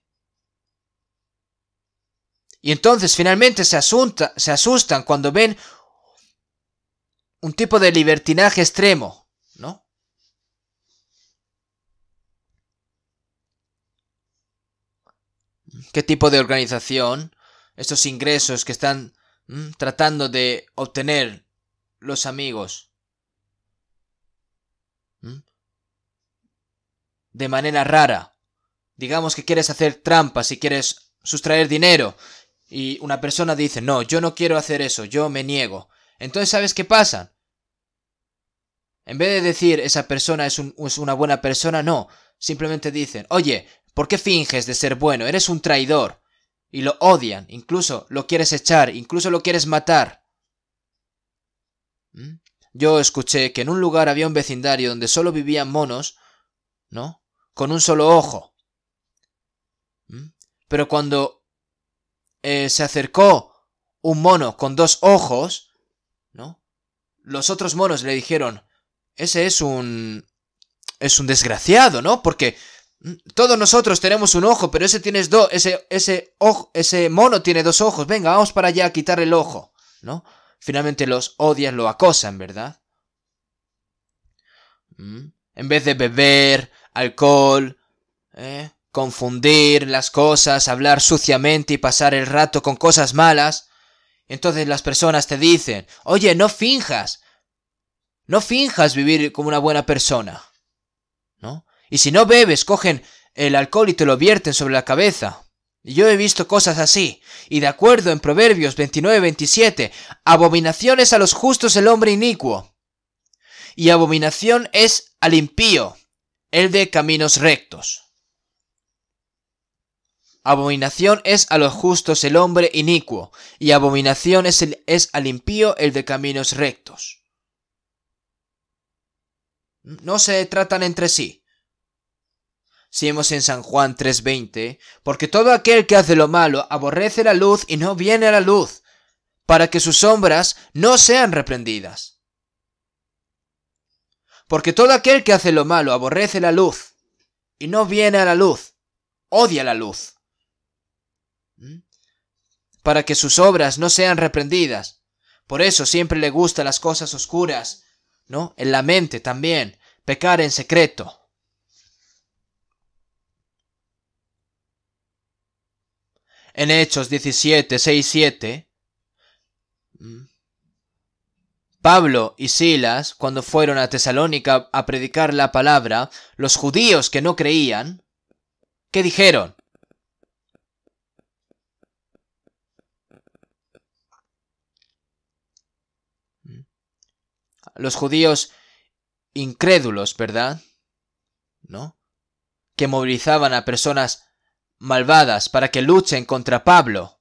Y entonces finalmente se, se asustan cuando ven un tipo de libertinaje extremo, qué tipo de organización, estos ingresos que están mm, tratando de obtener los amigos. Mm, de manera rara. Digamos que quieres hacer trampas y quieres sustraer dinero. Y una persona dice, no, yo no quiero hacer eso, yo me niego. Entonces, ¿sabes qué pasa? En vez de decir esa persona es una buena persona, no. Simplemente dicen, oye, ¿Por qué finges de ser bueno? Eres un traidor. Y lo odian, incluso lo quieres echar, incluso lo quieres matar. ¿Mm? Yo escuché que en un lugar había un vecindario donde solo vivían monos, ¿no? Con un solo ojo. ¿Mm? Pero cuando eh, se acercó un mono con dos ojos, ¿no? Los otros monos le dijeron, ese es un... es un desgraciado, ¿no? Porque Mm, todos nosotros tenemos un ojo, pero ese tienes dos, ese, ese, ojo, ese mono tiene dos ojos. Venga, vamos para allá a quitar el ojo, ¿no? Finalmente los odias, lo acosan, ¿verdad? Mm, en vez de beber alcohol, ¿eh? confundir las cosas, hablar suciamente y pasar el rato con cosas malas, entonces las personas te dicen, oye, no finjas, no finjas vivir como una buena persona, ¿no? Y si no bebes, cogen el alcohol y te lo vierten sobre la cabeza. Yo he visto cosas así, y de acuerdo en Proverbios 29-27, abominaciones a los justos el hombre inicuo, y abominación es al impío, el de caminos rectos. Abominación es a los justos el hombre inicuo, y abominación es al impío el de caminos rectos. No se tratan entre sí, Siemos en San Juan 3:20, porque todo aquel que hace lo malo aborrece la luz y no viene a la luz, para que sus sombras no sean reprendidas. Porque todo aquel que hace lo malo aborrece la luz y no viene a la luz, odia la luz, para que sus obras no sean reprendidas. Por eso siempre le gustan las cosas oscuras, ¿no? En la mente también, pecar en secreto. en Hechos 17, 6, 7, Pablo y Silas, cuando fueron a Tesalónica a predicar la palabra, los judíos que no creían, ¿qué dijeron? Los judíos incrédulos, ¿verdad? ¿No? Que movilizaban a personas malvadas para que luchen contra Pablo.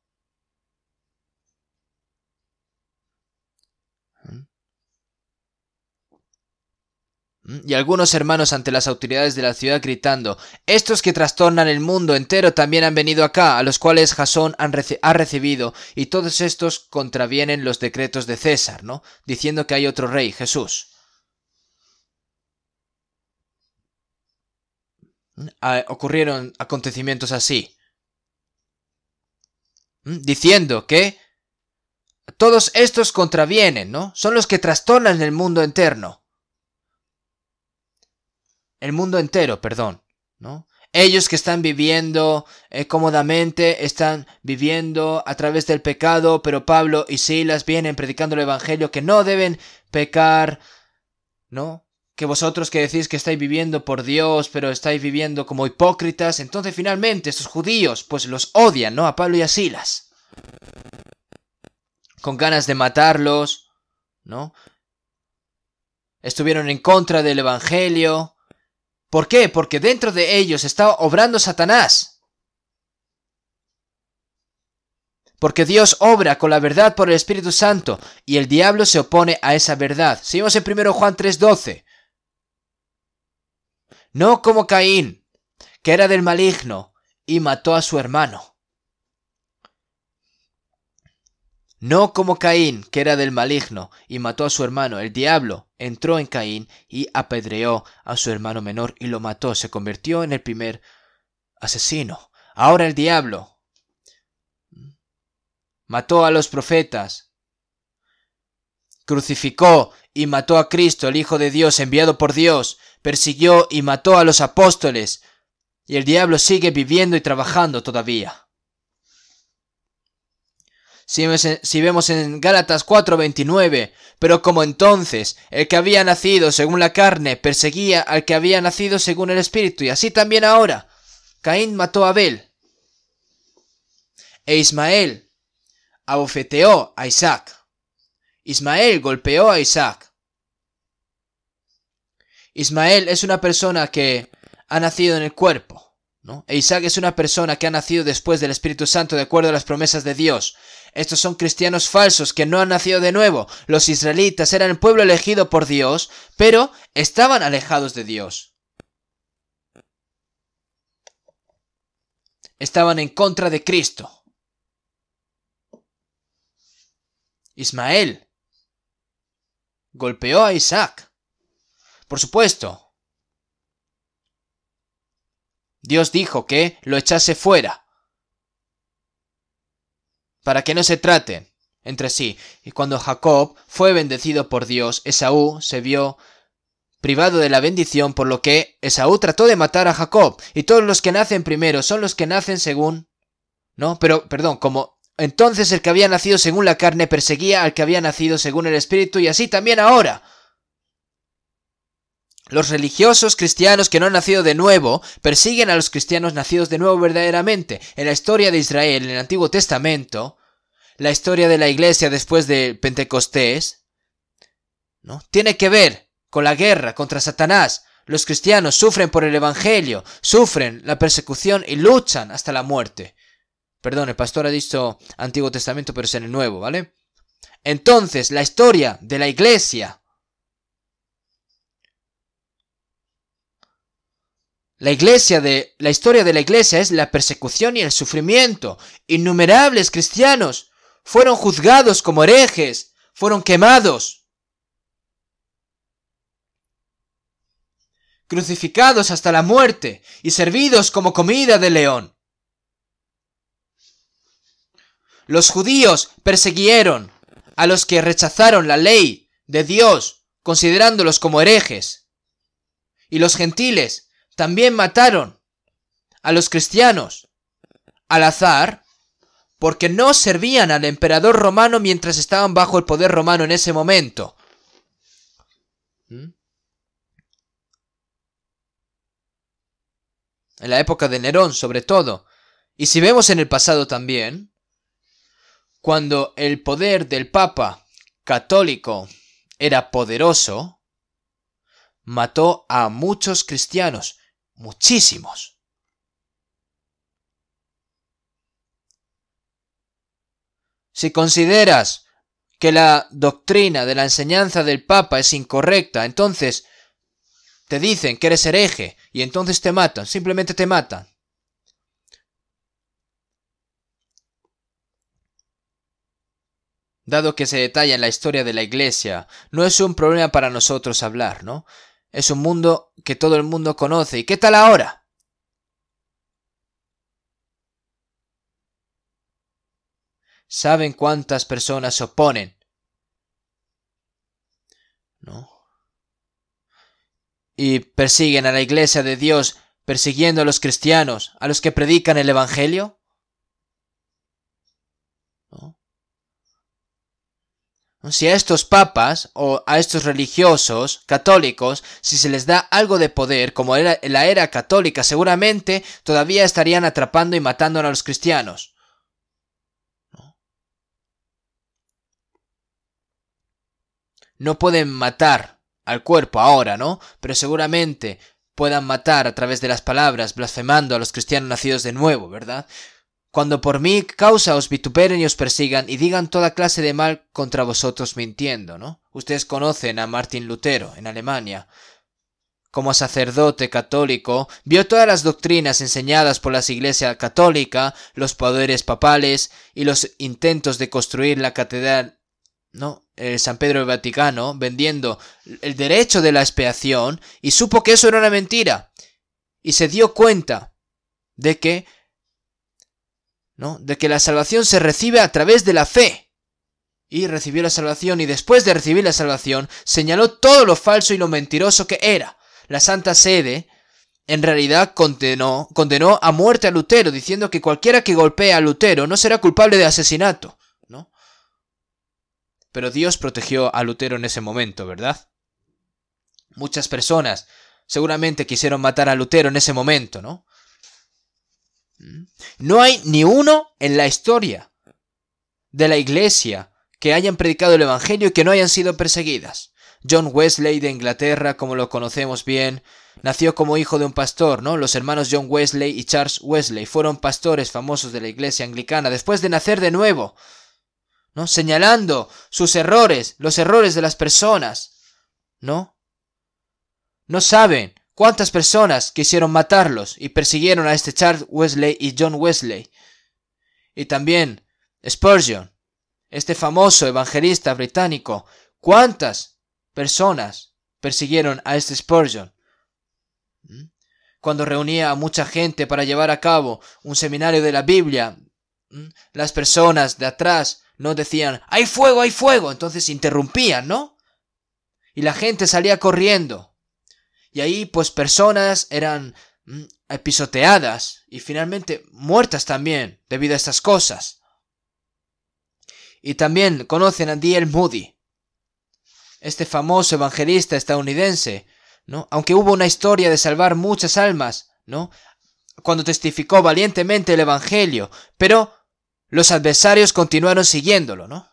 ¿Mm? Y algunos hermanos ante las autoridades de la ciudad gritando, estos que trastornan el mundo entero también han venido acá, a los cuales Jasón ha recibido, y todos estos contravienen los decretos de César, ¿no? Diciendo que hay otro rey, Jesús. ocurrieron acontecimientos así. ¿Mm? Diciendo que todos estos contravienen, ¿no? Son los que trastornan el mundo entero El mundo entero, perdón, ¿no? Ellos que están viviendo eh, cómodamente, están viviendo a través del pecado, pero Pablo y Silas vienen predicando el Evangelio que no deben pecar, ¿no? que vosotros que decís que estáis viviendo por Dios, pero estáis viviendo como hipócritas, entonces finalmente estos judíos pues los odian, ¿no? A Pablo y a Silas. Con ganas de matarlos, ¿no? Estuvieron en contra del Evangelio. ¿Por qué? Porque dentro de ellos estaba obrando Satanás. Porque Dios obra con la verdad por el Espíritu Santo y el diablo se opone a esa verdad. Seguimos en 1 Juan 3:12 no como Caín, que era del maligno y mató a su hermano. No como Caín, que era del maligno y mató a su hermano. El diablo entró en Caín y apedreó a su hermano menor y lo mató. Se convirtió en el primer asesino. Ahora el diablo mató a los profetas, crucificó y mató a Cristo, el Hijo de Dios, enviado por Dios, persiguió y mató a los apóstoles, y el diablo sigue viviendo y trabajando todavía. Si, vemos en Gálatas 4:29, pero como entonces el que había nacido según la carne perseguía al que había nacido según el espíritu, y así también ahora, Caín mató a Abel. E Ismael abofeteó a Isaac. Ismael golpeó a Isaac. Ismael es una persona que ha nacido en el cuerpo, ¿no? E Isaac es una persona que ha nacido después del Espíritu Santo de acuerdo a las promesas de Dios. Estos son cristianos falsos que no han nacido de nuevo. Los israelitas eran el pueblo elegido por Dios, pero estaban alejados de Dios. Estaban en contra de Cristo. Ismael golpeó a Isaac. Por supuesto. Dios dijo que lo echase fuera para que no se traten entre sí. Y cuando Jacob fue bendecido por Dios, Esaú se vio privado de la bendición, por lo que Esaú trató de matar a Jacob. Y todos los que nacen primero son los que nacen según... ¿No? Pero, perdón, como... Entonces el que había nacido según la carne perseguía al que había nacido según el espíritu y así también ahora. Los religiosos cristianos que no han nacido de nuevo persiguen a los cristianos nacidos de nuevo verdaderamente. En la historia de Israel, en el Antiguo Testamento, la historia de la iglesia después del Pentecostés, ¿no? Tiene que ver con la guerra contra Satanás. Los cristianos sufren por el Evangelio, sufren la persecución y luchan hasta la muerte. Perdón, el pastor ha dicho Antiguo Testamento, pero es en el Nuevo, ¿vale? Entonces, la historia de la iglesia La iglesia de la historia de la iglesia es la persecución y el sufrimiento. Innumerables cristianos fueron juzgados como herejes, fueron quemados, crucificados hasta la muerte y servidos como comida de león. Los judíos persiguieron a los que rechazaron la ley de Dios, considerándolos como herejes. Y los gentiles también mataron a los cristianos al azar porque no servían al emperador romano mientras estaban bajo el poder romano en ese momento. ¿Mm? En la época de Nerón, sobre todo. Y si vemos en el pasado también, cuando el poder del Papa católico era poderoso, mató a muchos cristianos muchísimos. Si consideras que la doctrina de la enseñanza del Papa es incorrecta, entonces te dicen que eres hereje y entonces te matan, simplemente te matan. Dado que se detalla en la historia de la Iglesia, no es un problema para nosotros hablar, ¿no? Es un mundo que todo el mundo conoce. ¿Y qué tal ahora? ¿Saben cuántas personas se oponen? ¿No? Y persiguen a la iglesia de Dios, persiguiendo a los cristianos, a los que predican el Evangelio. Si a estos papas o a estos religiosos católicos, si se les da algo de poder, como era la era católica, seguramente todavía estarían atrapando y matando a los cristianos. No pueden matar al cuerpo ahora, ¿no? Pero seguramente puedan matar a través de las palabras, blasfemando a los cristianos nacidos de nuevo, ¿verdad? Cuando por mi causa os vituperen y os persigan y digan toda clase de mal contra vosotros mintiendo, ¿no? Ustedes conocen a Martín Lutero en Alemania. Como sacerdote católico, vio todas las doctrinas enseñadas por las iglesias católica, los poderes papales y los intentos de construir la catedral ¿no? El San Pedro del Vaticano, vendiendo el derecho de la expiación, y supo que eso era una mentira. Y se dio cuenta de que de que la salvación se recibe a través de la fe. Y recibió la salvación y después de recibir la salvación señaló todo lo falso y lo mentiroso que era. La Santa Sede, en realidad, condenó, condenó a muerte a Lutero, diciendo que cualquiera que golpee a Lutero no será culpable de asesinato, ¿no? Pero Dios protegió a Lutero en ese momento, ¿verdad? Muchas personas seguramente quisieron matar a Lutero en ese momento, ¿no? No hay ni uno en la historia de la iglesia que hayan predicado el Evangelio y que no hayan sido perseguidas. John Wesley de Inglaterra, como lo conocemos bien, nació como hijo de un pastor, ¿no? Los hermanos John Wesley y Charles Wesley fueron pastores famosos de la iglesia anglicana después de nacer de nuevo, ¿no? Señalando sus errores, los errores de las personas, ¿no? No saben ¿Cuántas personas quisieron matarlos y persiguieron a este Charles Wesley y John Wesley? Y también Spurgeon, este famoso evangelista británico. ¿Cuántas personas persiguieron a este Spurgeon? ¿Mm? Cuando reunía a mucha gente para llevar a cabo un seminario de la Biblia, ¿Mm? las personas de atrás no decían, ¡hay fuego, hay fuego! Entonces interrumpían, ¿no? Y la gente salía corriendo y ahí pues personas eran mm, pisoteadas y finalmente muertas también debido a estas cosas. Y también conocen a D.L. Moody, este famoso evangelista estadounidense, ¿no? Aunque hubo una historia de salvar muchas almas, ¿no? Cuando testificó valientemente el evangelio, pero los adversarios continuaron siguiéndolo, ¿no?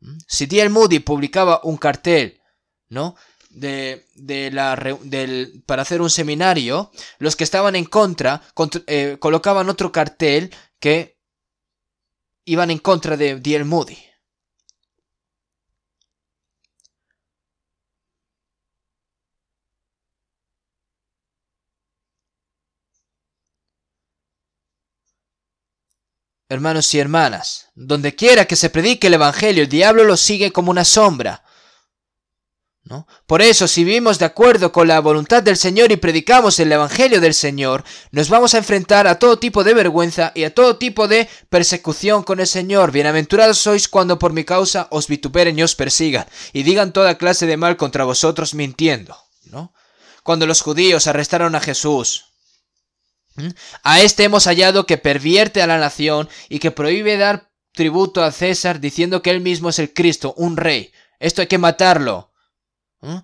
¿Mm? Si D.L. Moody publicaba un cartel, ¿no? de, la, del, para hacer un seminario, los que estaban en contra, eh, colocaban otro cartel que iban en contra de Diel Moody. Hermanos y hermanas, donde quiera que se predique el Evangelio, el diablo lo sigue como una sombra. Por eso, si vivimos de acuerdo con la voluntad del Señor y predicamos el Evangelio del Señor, nos vamos a enfrentar a todo tipo de vergüenza y a todo tipo de persecución con el Señor. Bienaventurados sois cuando por mi causa os vituperen y os persigan, y digan toda clase de mal contra vosotros mintiendo. Cuando los judíos arrestaron a Jesús, a este hemos hallado que pervierte a la nación y que prohíbe dar tributo a César diciendo que él mismo es el Cristo, un rey. Esto hay que matarlo. ¿Mm?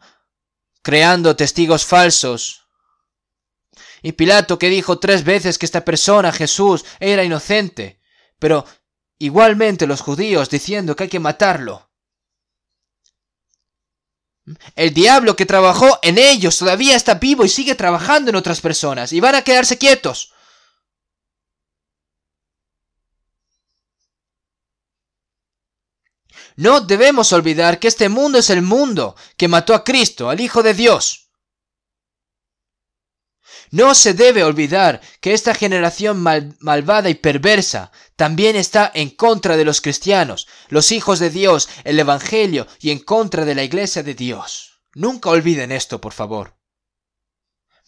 creando testigos falsos. Y Pilato que dijo tres veces que esta persona, Jesús, era inocente, pero igualmente los judíos diciendo que hay que matarlo. ¿Mm? El diablo que trabajó en ellos todavía está vivo y sigue trabajando en otras personas y van a quedarse quietos. No debemos olvidar que este mundo es el mundo que mató a Cristo, al Hijo de Dios. No se debe olvidar que esta generación malvada y perversa también está en contra de los cristianos, los hijos de Dios, el Evangelio y en contra de la iglesia de Dios. Nunca olviden esto, por favor.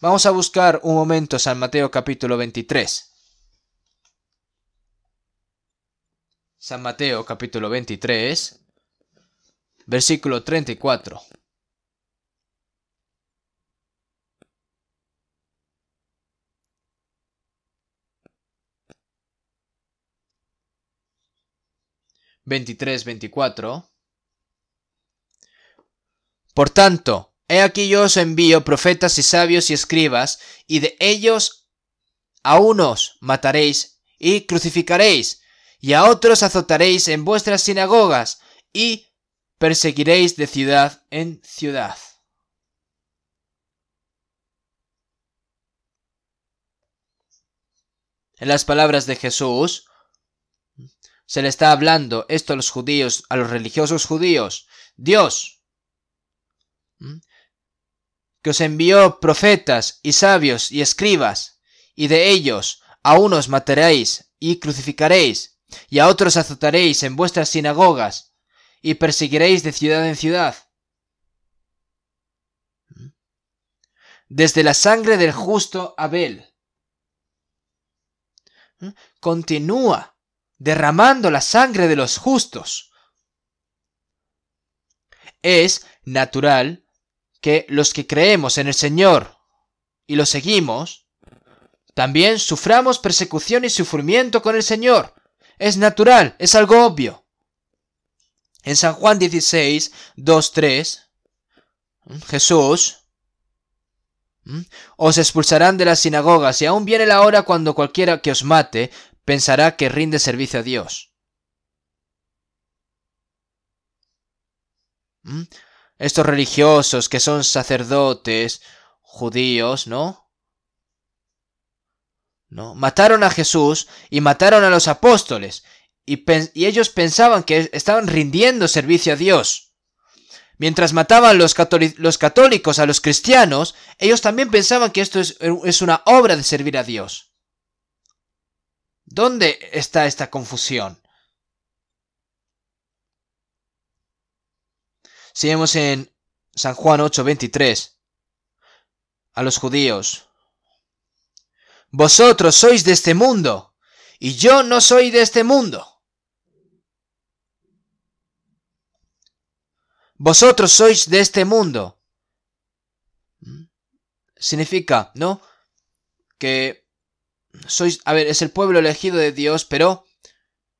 Vamos a buscar un momento San Mateo capítulo 23. San Mateo capítulo 23, versículo 34. Veintitrés, veinticuatro. Por tanto, he aquí yo os envío profetas y sabios y escribas, y de ellos a unos mataréis y crucificaréis, y a otros azotaréis en vuestras sinagogas, y perseguiréis de ciudad en ciudad. En las palabras de Jesús, se le está hablando esto a los judíos, a los religiosos judíos. Dios, que os envió profetas y sabios y escribas, y de ellos a unos mataréis y crucificaréis, y a otros azotaréis en vuestras sinagogas, y perseguiréis de ciudad en ciudad. Desde la sangre del justo Abel. Continúa derramando la sangre de los justos. Es natural que los que creemos en el Señor y lo seguimos, también suframos persecución y sufrimiento con el Señor. Es natural, es algo obvio. En San Juan 16, 2, 3, Jesús, os expulsarán de las sinagogas y aún viene la hora cuando cualquiera que os mate pensará que rinde servicio a Dios. Estos religiosos que son sacerdotes judíos, ¿no? Mataron a Jesús y mataron a los apóstoles y, ellos pensaban que estaban rindiendo servicio a Dios. Mientras mataban los, los, católicos a los cristianos, ellos también pensaban que esto es, es una obra de servir a Dios. ¿Dónde está esta confusión? Si en San Juan 8:23, a los judíos, vosotros sois de este mundo, y yo no soy de este mundo. Vosotros sois de este mundo. ¿Mm? Significa, ¿no? Que sois, a ver, es el pueblo elegido de Dios, pero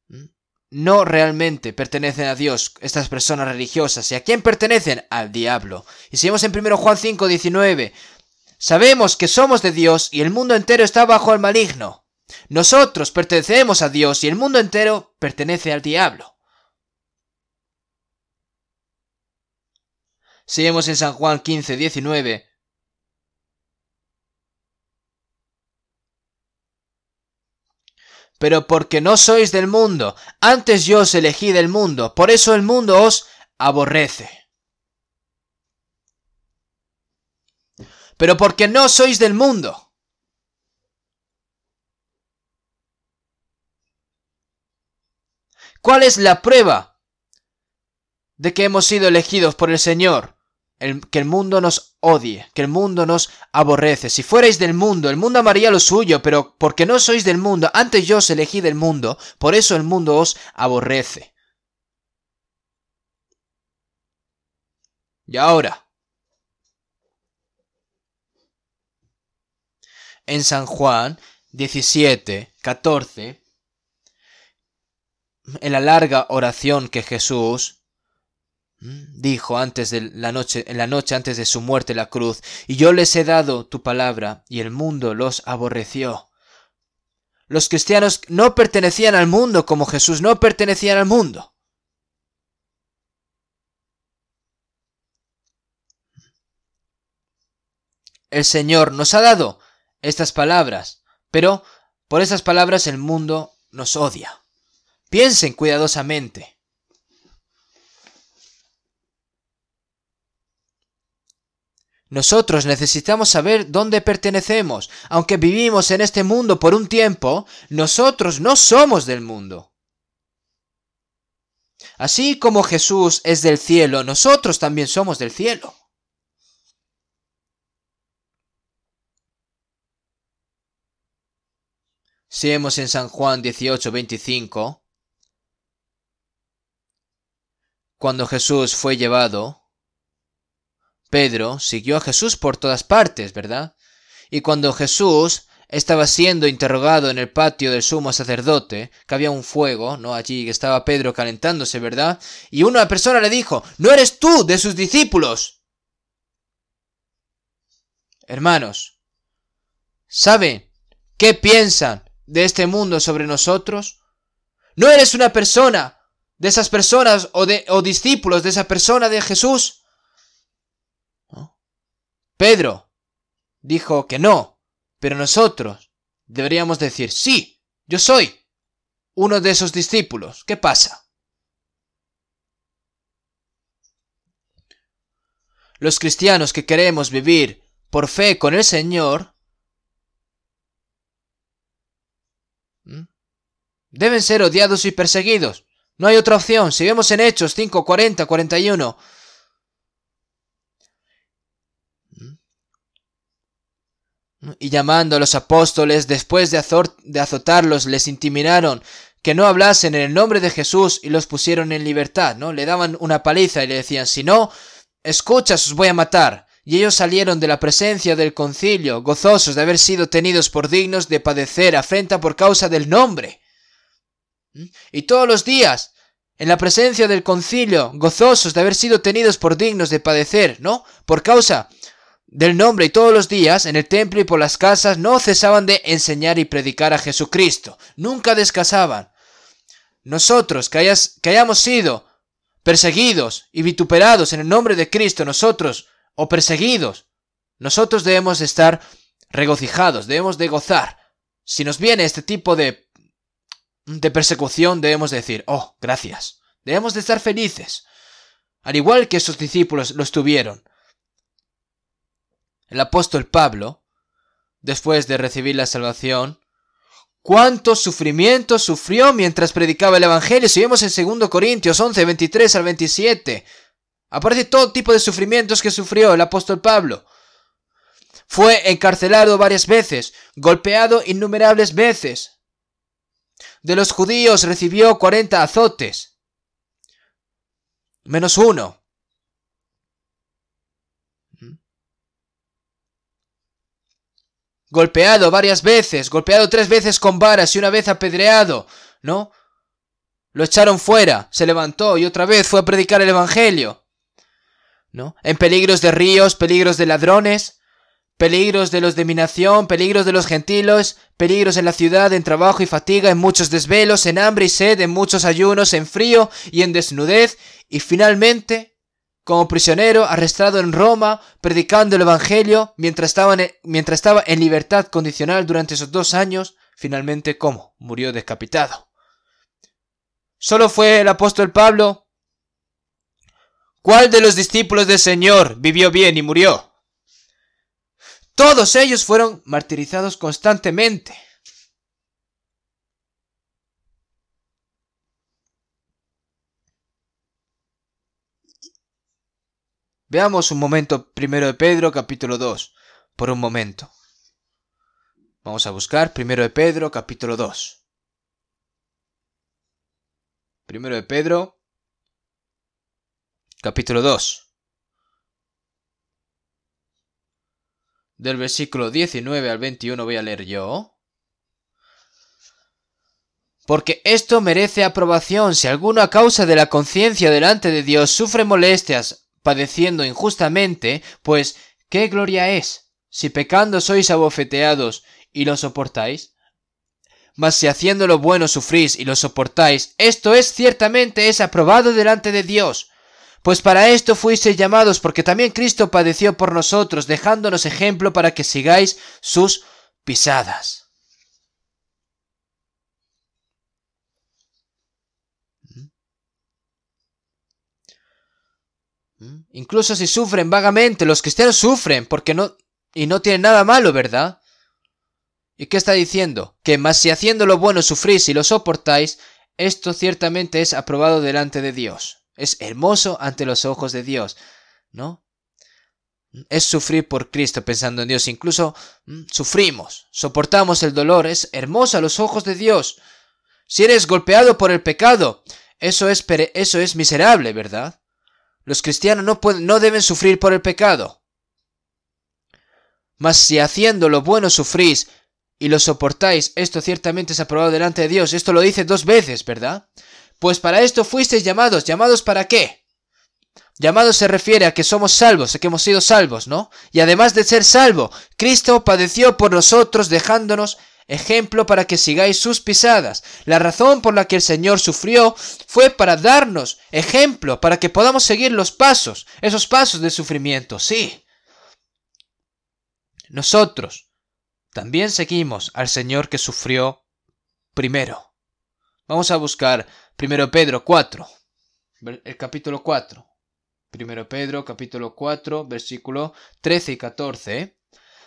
¿Mm? no realmente pertenecen a Dios estas personas religiosas. ¿Y a quién pertenecen? Al diablo. Y si vemos en 1 Juan 5, 19, Sabemos que somos de Dios y el mundo entero está bajo el maligno. Nosotros pertenecemos a Dios y el mundo entero pertenece al diablo. Seguimos en San Juan 15, 19. Pero porque no sois del mundo, antes yo os elegí del mundo, por eso el mundo os aborrece. pero porque no sois del mundo. ¿Cuál es la prueba de que hemos sido elegidos por el Señor? que el mundo nos odie, que el mundo nos aborrece. Si fuerais del mundo, el mundo amaría lo suyo, pero porque no sois del mundo, antes yo os elegí del mundo, por eso el mundo os aborrece. Y ahora, en San Juan 17, 14, en la larga oración que Jesús mm, dijo antes de la noche, en la noche antes de su muerte en la cruz, y yo les he dado tu palabra, y el mundo los aborreció. Los cristianos no pertenecían al mundo como Jesús, no pertenecían al mundo. El Señor nos ha dado estas palabras, pero por estas palabras el mundo nos odia. Piensen cuidadosamente. Nosotros necesitamos saber dónde pertenecemos. Aunque vivimos en este mundo por un tiempo, nosotros no somos del mundo. Así como Jesús es del cielo, nosotros también somos del cielo. Si vemos en San Juan 18:25, cuando Jesús fue llevado, Pedro siguió a Jesús por todas partes, ¿verdad? Y cuando Jesús estaba siendo interrogado en el patio del sumo sacerdote, que había un fuego, ¿no? Allí estaba Pedro calentándose, ¿verdad? Y una persona le dijo, no eres tú de sus discípulos. Hermanos, ¿saben qué piensan de este mundo sobre nosotros? ¿No eres una persona de esas personas o, de, o discípulos de esa persona de Jesús? Pedro dijo que no, pero nosotros deberíamos decir, sí, yo soy uno de esos discípulos. ¿Qué pasa? Los cristianos que queremos vivir por fe con el Señor, Deben ser odiados y perseguidos. No hay otra opción. Si vemos en Hechos 5, 40, 41. Y llamando a los apóstoles, después de, azotarlos, les intimidaron que no hablasen en el nombre de Jesús y los pusieron en libertad, ¿no? Le daban una paliza y le decían, si no, escuchas, os voy a matar. Y ellos salieron de la presencia del concilio, gozosos de haber sido tenidos por dignos de padecer afrenta por causa del nombre. Y todos los días, en la presencia del concilio, gozosos de haber sido tenidos por dignos de padecer, ¿no? Por causa del nombre y todos los días, en el templo y por las casas, no cesaban de enseñar y predicar a Jesucristo. Nunca descasaban. Nosotros, que, que hayamos sido perseguidos y vituperados en el nombre de Cristo, nosotros, o perseguidos, nosotros debemos estar regocijados, debemos de gozar. Si nos viene este tipo de de persecución debemos decir, oh, gracias, debemos de estar felices, al igual que esos discípulos lo estuvieron. El apóstol Pablo, después de recibir la salvación, cuántos sufrimientos sufrió mientras predicaba el Evangelio. Si vemos en 2 Corintios 11, 23 al 27, aparece todo tipo de sufrimientos que sufrió el apóstol Pablo. Fue encarcelado varias veces, golpeado innumerables veces, de los judíos recibió 40 azotes, menos uno. Golpeado varias veces, golpeado tres veces con varas y una vez apedreado, ¿no? Lo echaron fuera, se levantó y otra vez fue a predicar el Evangelio, ¿no? En peligros de ríos, peligros de ladrones, Peligros de los de mi nación, peligros de los gentilos, peligros en la ciudad, en trabajo y fatiga, en muchos desvelos, en hambre y sed, en muchos ayunos, en frío y en desnudez, y finalmente, como prisionero, arrestado en Roma, predicando el Evangelio, mientras estaba mientras estaba en libertad condicional durante esos dos años, finalmente, ¿cómo? Murió decapitado. Solo fue el apóstol Pablo. ¿Cuál de los discípulos del Señor vivió bien y murió? Todos ellos fueron martirizados constantemente. Veamos un momento primero de Pedro, capítulo 2, por un momento. Vamos a buscar primero de Pedro, capítulo 2. Primero de Pedro, capítulo 2. Del versículo 19 al 21 voy a leer yo. Porque esto merece aprobación si alguno a causa de la conciencia delante de Dios sufre molestias padeciendo injustamente, pues ¿qué gloria es? Si pecando sois abofeteados y lo soportáis. Mas si haciendo lo bueno sufrís y lo soportáis, esto es ciertamente es aprobado delante de Dios. Pues para esto fuisteis llamados, porque también Cristo padeció por nosotros, dejándonos ejemplo para que sigáis sus pisadas. ¿Mm? Incluso si sufren vagamente, los cristianos sufren, porque no... y no tienen nada malo, ¿verdad? ¿Y qué está diciendo? Que más si haciendo lo bueno sufrís y lo soportáis, esto ciertamente es aprobado delante de Dios. Es hermoso ante los ojos de Dios, ¿no? Es sufrir por Cristo pensando en Dios. Incluso mm, sufrimos, soportamos el dolor. Es hermoso a los ojos de Dios. Si eres golpeado por el pecado, eso es, eso es miserable, ¿verdad? Los cristianos no, pueden, no deben sufrir por el pecado. Mas si haciendo lo bueno sufrís y lo soportáis, esto ciertamente es aprobado delante de Dios. Esto lo dice dos veces, ¿verdad? Pues para esto fuisteis llamados. ¿Llamados para qué? Llamados se refiere a que somos salvos, a que hemos sido salvos, ¿no? Y además de ser salvo, Cristo padeció por nosotros dejándonos ejemplo para que sigáis sus pisadas. La razón por la que el Señor sufrió fue para darnos ejemplo, para que podamos seguir los pasos, esos pasos de sufrimiento, sí. Nosotros también seguimos al Señor que sufrió primero. Vamos a buscar Primero Pedro 4, el eh, capítulo 4. Primero Pedro, capítulo 4, versículo 13 y 14. ¿eh?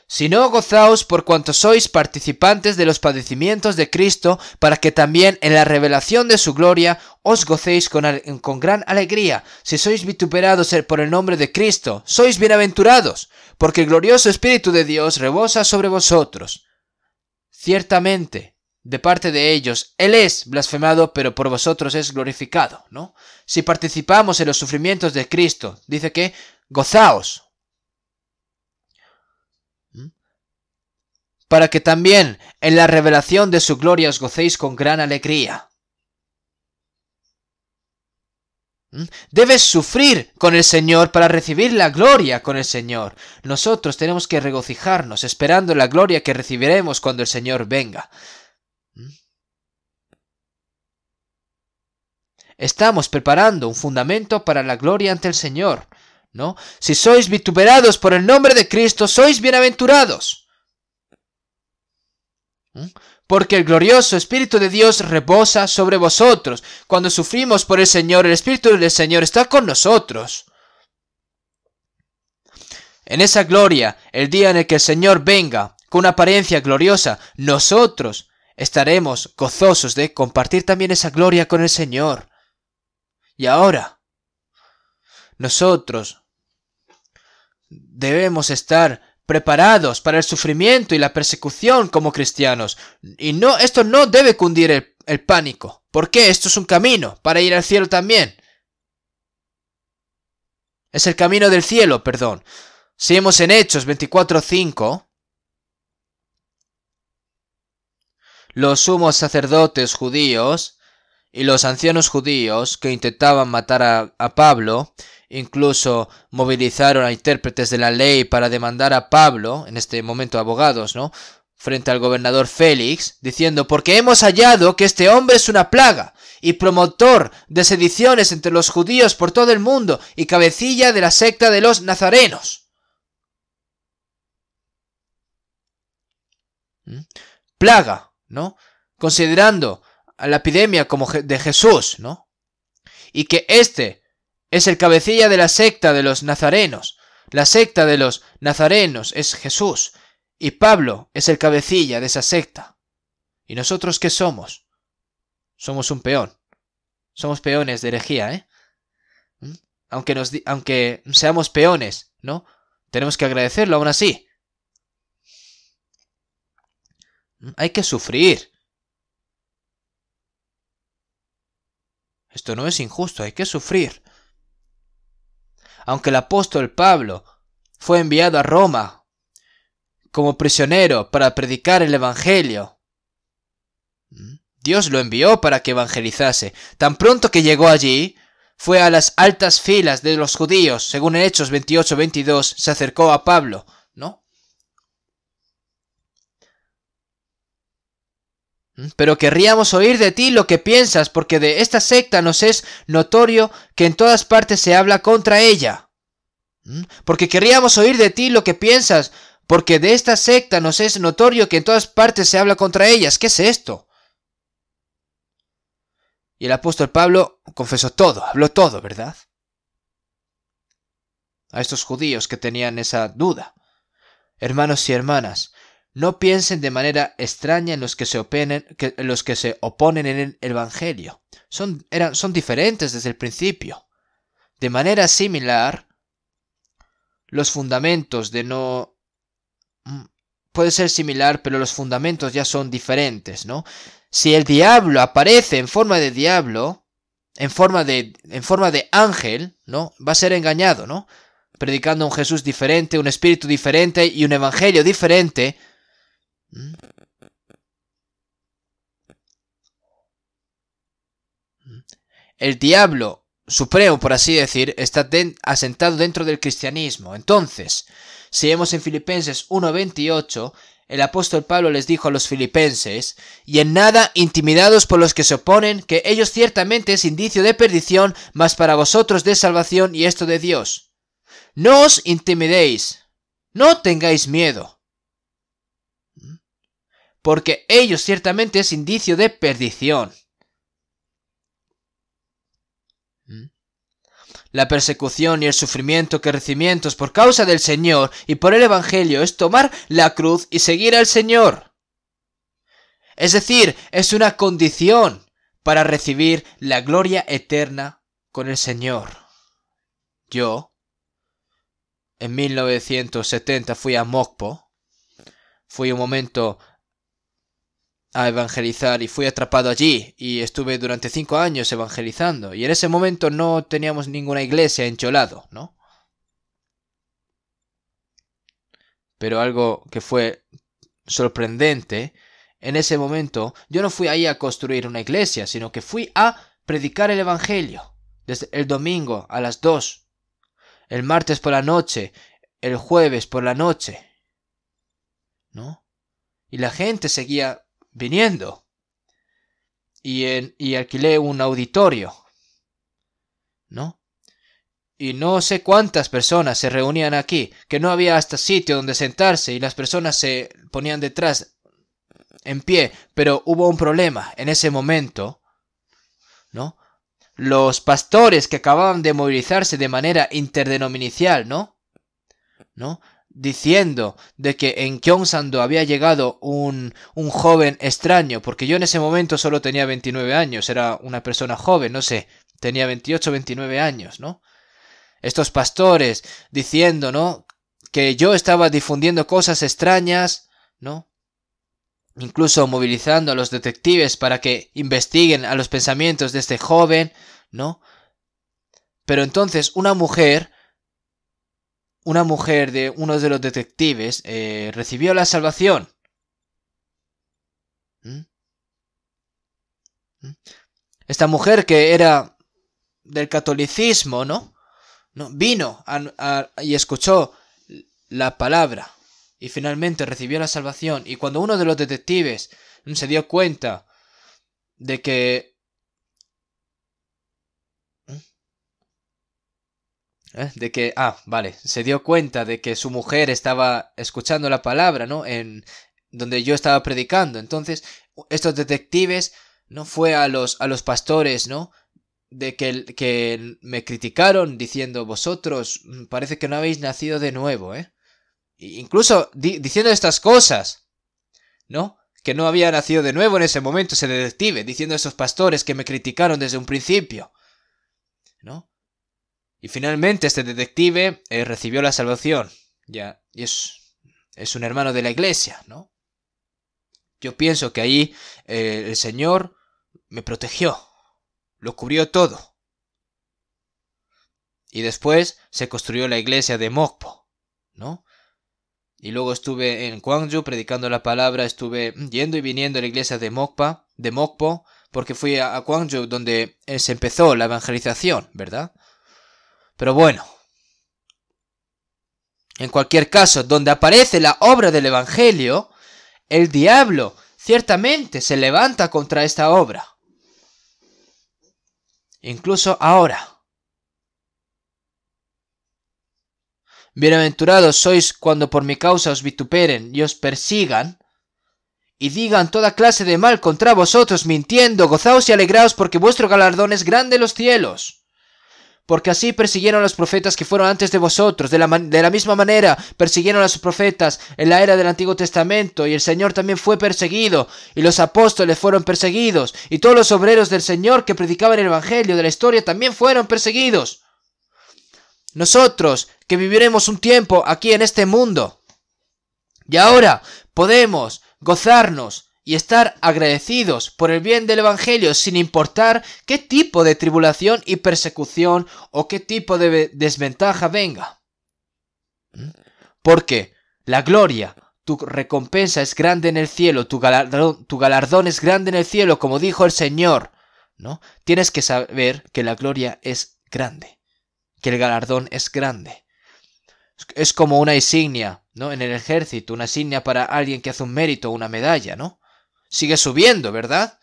Si no gozaos por cuanto sois participantes de los padecimientos de Cristo, para que también en la revelación de su gloria os gocéis con, con gran alegría. Si sois vituperados er, por el nombre de Cristo, sois bienaventurados, porque el glorioso Espíritu de Dios rebosa sobre vosotros. Ciertamente, de parte de ellos, Él es blasfemado, pero por vosotros es glorificado, ¿no? Si participamos en los sufrimientos de Cristo, dice que gozaos. ¿Mm? Para que también en la revelación de su gloria os gocéis con gran alegría. ¿Mm? Debes sufrir con el Señor para recibir la gloria con el Señor. Nosotros tenemos que regocijarnos esperando la gloria que recibiremos cuando el Señor venga. Estamos preparando un fundamento para la gloria ante el Señor, ¿no? Si sois vituperados por el nombre de Cristo, sois bienaventurados. ¿Mm? porque el glorioso Espíritu de Dios rebosa sobre vosotros. Cuando sufrimos por el Señor, el Espíritu del Señor está con nosotros. En esa gloria, el día en el que el Señor venga con una apariencia gloriosa, nosotros estaremos gozosos de compartir también esa gloria con el Señor. Y ahora, nosotros debemos estar preparados para el sufrimiento y la persecución como cristianos. Y no, esto no debe cundir el, pánico. pánico. qué? Esto es un camino para ir al cielo también. Es el camino del cielo, perdón. Si hemos en Hechos 24:5. Los sumos sacerdotes judíos y los ancianos judíos que intentaban matar a, Pablo, incluso movilizaron a intérpretes de la ley para demandar a Pablo, en este momento abogados, ¿no? frente al gobernador Félix, diciendo, porque hemos hallado que este hombre es una plaga, y promotor de sediciones entre los judíos por todo el mundo, y cabecilla de la secta de los nazarenos. ¿Mm? Plaga, ¿no? Considerando la epidemia como de Jesús, ¿no? Y que este es el cabecilla de la secta de los nazarenos. La secta de los nazarenos es Jesús, y Pablo es el cabecilla de esa secta. ¿Y nosotros qué somos? Somos un peón. Somos peones de herejía, ¿eh? ¿Mm? Aunque, aunque seamos peones, ¿no? Tenemos que agradecerlo aún así. ¿Mm? Hay que sufrir. Esto no es injusto, hay que sufrir. Aunque el apóstol Pablo fue enviado a Roma como prisionero para predicar el Evangelio, Dios lo envió para que evangelizase. Tan pronto que llegó allí, fue a las altas filas de los judíos, según Hechos 28-22, se acercó a Pablo, ¿no? ¿Mm? Pero querríamos oír de ti lo que piensas, porque de esta secta nos es notorio que en todas partes se habla contra ella. ¿Mm? Porque querríamos oír de ti lo que piensas, porque de esta secta nos es notorio que en todas partes se habla contra ellas. ¿Qué es esto? Y el apóstol Pablo confesó todo, habló todo, ¿verdad? A estos judíos que tenían esa duda. Hermanos y hermanas, no piensen de manera extraña en los que se, openen, los que se oponen en el Evangelio. Son, eran, son diferentes desde el principio. De manera similar, los fundamentos de no... Mm, puede ser similar, pero los fundamentos ya son diferentes, ¿no? Si el diablo aparece en forma de diablo, en forma de, en forma de ángel, ¿no? Va a ser engañado, ¿no? Predicando un Jesús diferente, un espíritu diferente y un evangelio diferente, ¿Mm? ¿Mm? El diablo supremo, por así decir, está asentado dentro del cristianismo. Entonces, si vemos en Filipenses 1.28, el apóstol Pablo les dijo a los filipenses, y en nada intimidados por los que se oponen, que ellos ciertamente es indicio de perdición, mas para vosotros de salvación y esto de Dios. No os intimidéis, no tengáis miedo porque ello ciertamente es indicio de perdición. ¿Mm? La persecución y el sufrimiento que recibimientos por causa del Señor y por el Evangelio es tomar la cruz y seguir al Señor. Es decir, es una condición para recibir la gloria eterna con el Señor. Yo, en 1970, fui a Mokpo. Fui un momento a evangelizar y fui atrapado allí y estuve durante cinco años evangelizando y en ese momento no teníamos ninguna iglesia en Cholado, ¿no? Pero algo que fue sorprendente, en ese momento yo no fui ahí a construir una iglesia, sino que fui a predicar el Evangelio, desde el domingo a las dos, el martes por la noche, el jueves por la noche, ¿no? Y la gente seguía viniendo. Y, en, y alquilé un auditorio. ¿No? Y no sé cuántas personas se reunían aquí, que no había hasta sitio donde sentarse y las personas se ponían detrás en pie, pero hubo un problema en ese momento, ¿no? Los pastores que acababan de movilizarse de manera interdenominicial, ¿no? ¿No? diciendo de que en Kyongsando había llegado un, un joven extraño, porque yo en ese momento solo tenía 29 años, era una persona joven, no sé, tenía 28 29 años, ¿no? Estos pastores diciendo, ¿no? Que yo estaba difundiendo cosas extrañas, ¿no? Incluso movilizando a los detectives para que investiguen a los pensamientos de este joven, ¿no? Pero entonces una mujer una mujer de uno de los detectives eh, recibió la salvación. ¿Mm? ¿Mm? Esta mujer que era del catolicismo, ¿no? no vino y escuchó la palabra y finalmente recibió la salvación. Y cuando uno de los detectives se dio cuenta de que ¿Eh? De que, ah, vale, se dio cuenta de que su mujer estaba escuchando la palabra, ¿no? En donde yo estaba predicando. Entonces, estos detectives no fue a los, a los pastores, ¿no? De que, que me criticaron diciendo, vosotros mm, parece que no habéis nacido de nuevo, ¿eh? Incluso diciendo estas cosas, ¿no? Que no había nacido de nuevo en ese momento ese detective, diciendo a esos pastores que me criticaron desde un principio, ¿no? Y finalmente este detective eh, recibió la salvación. Ya, y es, es un hermano de la iglesia, ¿no? Yo pienso que ahí eh, el Señor me protegió, lo cubrió todo. Y después se construyó la iglesia de Mokpo, ¿no? Y luego estuve en Kwangju predicando la palabra, estuve yendo y viniendo a la iglesia de Mokpa, de Mokpo, porque fui a, Kwangju donde eh, se empezó la evangelización, ¿verdad? Pero bueno. En cualquier caso, donde aparece la obra del Evangelio, el diablo ciertamente se levanta contra esta obra. Incluso ahora. Bienaventurados sois cuando por mi causa os vituperen y os persigan, y digan toda clase de mal contra vosotros mintiendo, gozaos y alegraos porque vuestro galardón es grande en los cielos. Porque así persiguieron a los profetas que fueron antes de vosotros. De la, misma manera persiguieron a los profetas en la era del Antiguo Testamento. Y el Señor también fue perseguido. Y los apóstoles fueron perseguidos. Y todos los obreros del Señor que predicaban el Evangelio de la historia también fueron perseguidos. Nosotros, que viviremos un tiempo aquí en este mundo. Y ahora podemos gozarnos y estar agradecidos por el bien del Evangelio sin importar qué tipo de tribulación y persecución o qué tipo de desventaja venga. ¿Mm? Porque la gloria, tu recompensa es grande en el cielo, tu galardón, tu galardón es grande en el cielo, como dijo el Señor. ¿no? Tienes que saber que la gloria es grande, que el galardón es grande. Es como una insignia, ¿no? En el ejército, una insignia para alguien que hace un mérito, una medalla, ¿no? sigue subiendo, ¿verdad?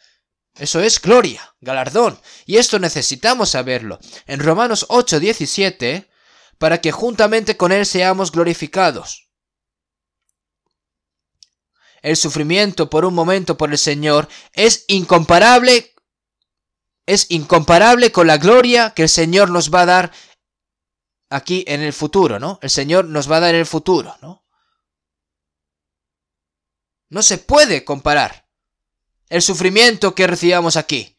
Eso es gloria, galardón. Y esto necesitamos saberlo. En Romanos 8, 17, para que juntamente con Él seamos glorificados. El sufrimiento por un momento por el Señor es incomparable, es incomparable con la gloria que el Señor nos va a dar aquí en el futuro, ¿no? El Señor nos va a dar en el futuro, ¿no? No se puede comparar el sufrimiento que recibamos aquí.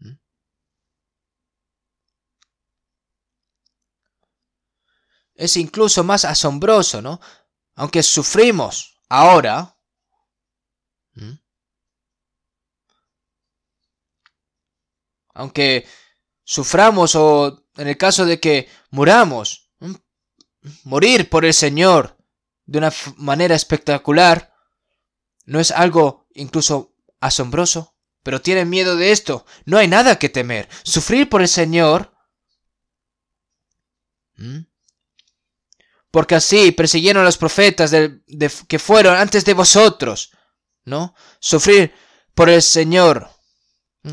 ¿Mm? Es incluso más asombroso, ¿no? Aunque sufrimos ahora, ¿Mm? aunque suframos o en el caso de que muramos, morir por el Señor de una manera espectacular, ¿no es algo incluso asombroso? Pero tienen miedo de esto. No hay nada que temer. Sufrir por el Señor. Porque así persiguieron a los profetas que fueron antes de vosotros. ¿No? Sufrir por el Señor.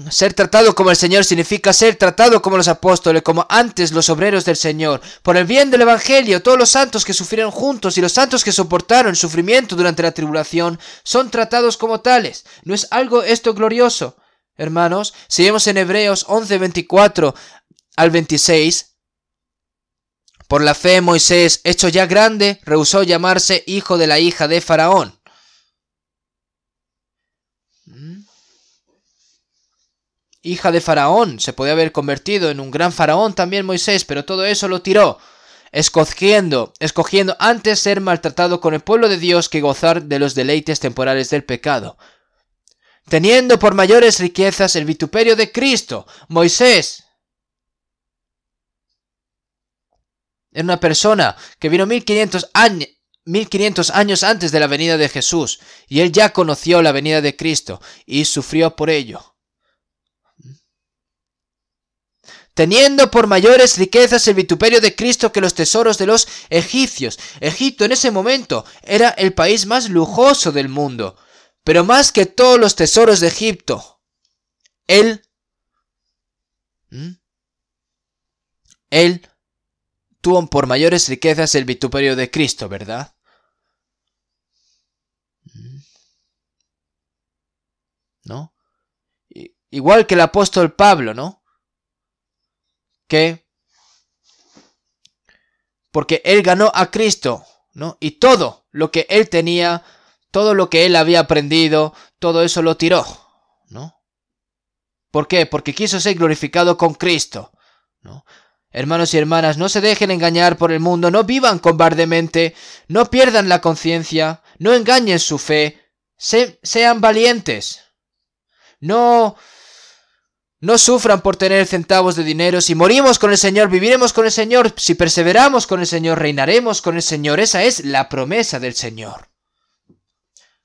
Ser tratado como el Señor significa ser tratado como los apóstoles, como antes los obreros del Señor. Por el bien del Evangelio, todos los santos que sufrieron juntos y los santos que soportaron sufrimiento durante la tribulación son tratados como tales. ¿No es algo esto glorioso? Hermanos, si en Hebreos 11, 24 al 26, por la fe Moisés, hecho ya grande, rehusó llamarse hijo de la hija de Faraón hija de Faraón. Se podía haber convertido en un gran Faraón también Moisés, pero todo eso lo tiró, escogiendo, escogiendo antes ser maltratado con el pueblo de Dios que gozar de los deleites temporales del pecado. Teniendo por mayores riquezas el vituperio de Cristo, Moisés era una persona que vino 1500 años 1500 años antes de la venida de Jesús, y él ya conoció la venida de Cristo y sufrió por ello. teniendo por mayores riquezas el vituperio de Cristo que los tesoros de los egipcios. Egipto en ese momento era el país más lujoso del mundo, pero más que todos los tesoros de Egipto. Él... Él ¿Mm? tuvo por mayores riquezas el vituperio de Cristo, ¿verdad? ¿Mm? ¿No? Igual que el apóstol Pablo, ¿no? Porque él ganó a Cristo, ¿no? Y todo lo que él tenía, todo lo que él había aprendido, todo eso lo tiró, ¿no? ¿Por qué? Porque quiso ser glorificado con Cristo, ¿no? Hermanos y hermanas, no se dejen engañar por el mundo, no vivan cobardemente, no pierdan la conciencia, no engañen su fe, sean valientes. No no sufran por tener centavos de dinero. Si morimos con el Señor, viviremos con el Señor. Si perseveramos con el Señor, reinaremos con el Señor. Esa es la promesa del Señor.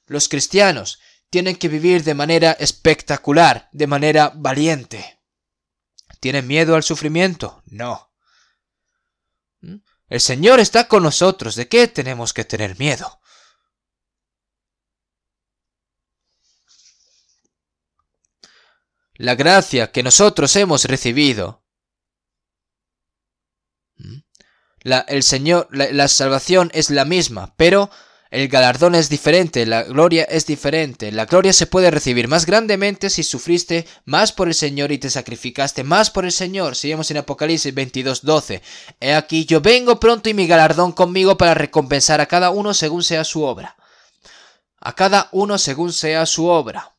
Los cristianos tienen que vivir de manera espectacular, de manera valiente. ¿Tienen miedo al sufrimiento? No. ¿Mm? El Señor está con nosotros. ¿De qué tenemos que tener miedo? la gracia que nosotros hemos recibido. ¿Mm? La, el Señor, la, salvación es la misma, pero el galardón es diferente, la gloria es diferente. La gloria se puede recibir más grandemente si sufriste más por el Señor y te sacrificaste más por el Señor. Seguimos en Apocalipsis 12. He aquí, yo vengo pronto y mi galardón conmigo para recompensar a cada uno según sea su obra. A cada uno según sea su obra.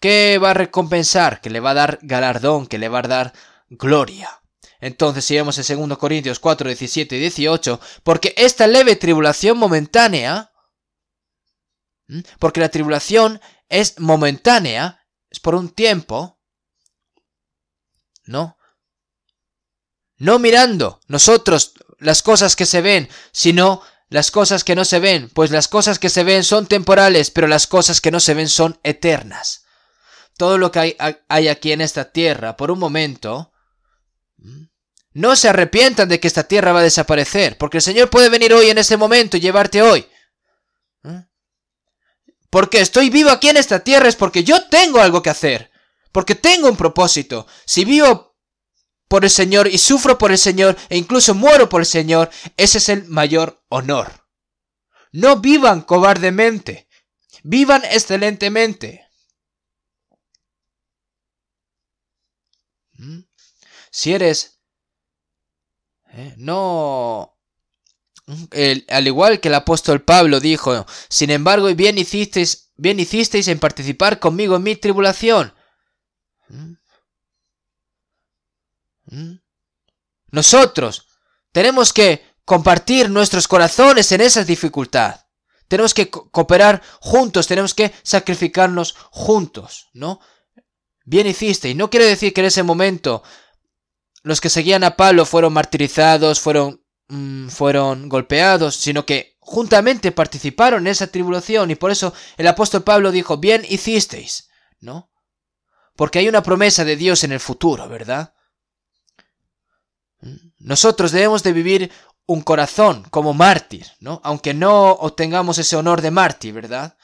¿Qué va a recompensar, que le va a dar galardón, que le va a dar gloria. Entonces, si vemos en 2 Corintios 4, 17 y 18, porque esta leve tribulación momentánea, porque la tribulación es momentánea, es por un tiempo, ¿no? No mirando nosotros las cosas que se ven, sino las cosas que no se ven, pues las cosas que se ven son temporales, pero las cosas que no se ven son eternas todo lo que hay, aquí en esta tierra por un momento, no se arrepientan de que esta tierra va a desaparecer, porque el Señor puede venir hoy en este momento y llevarte hoy. ¿Eh? Porque estoy vivo aquí en esta tierra es porque yo tengo algo que hacer, porque tengo un propósito. Si vivo por el Señor y sufro por el Señor e incluso muero por el Señor, ese es el mayor honor. No vivan cobardemente, vivan excelentemente. Si eres... ¿eh? No... al igual que el apóstol Pablo dijo, sin embargo, bien hicisteis, bien hicisteis en participar conmigo en mi tribulación. ¿Mm? ¿Mm? Nosotros tenemos que compartir nuestros corazones en esa dificultad. Tenemos que cooperar juntos, tenemos que sacrificarnos juntos, ¿no? Bien hiciste, y no quiere decir que en ese momento los que seguían a Pablo fueron martirizados, fueron, mm, fueron golpeados, sino que juntamente participaron en esa tribulación y por eso el apóstol Pablo dijo, bien hicisteis, ¿no? Porque hay una promesa de Dios en el futuro, ¿verdad? Mm, nosotros debemos de vivir un corazón como mártir, ¿no? Aunque no obtengamos ese honor de mártir, ¿verdad?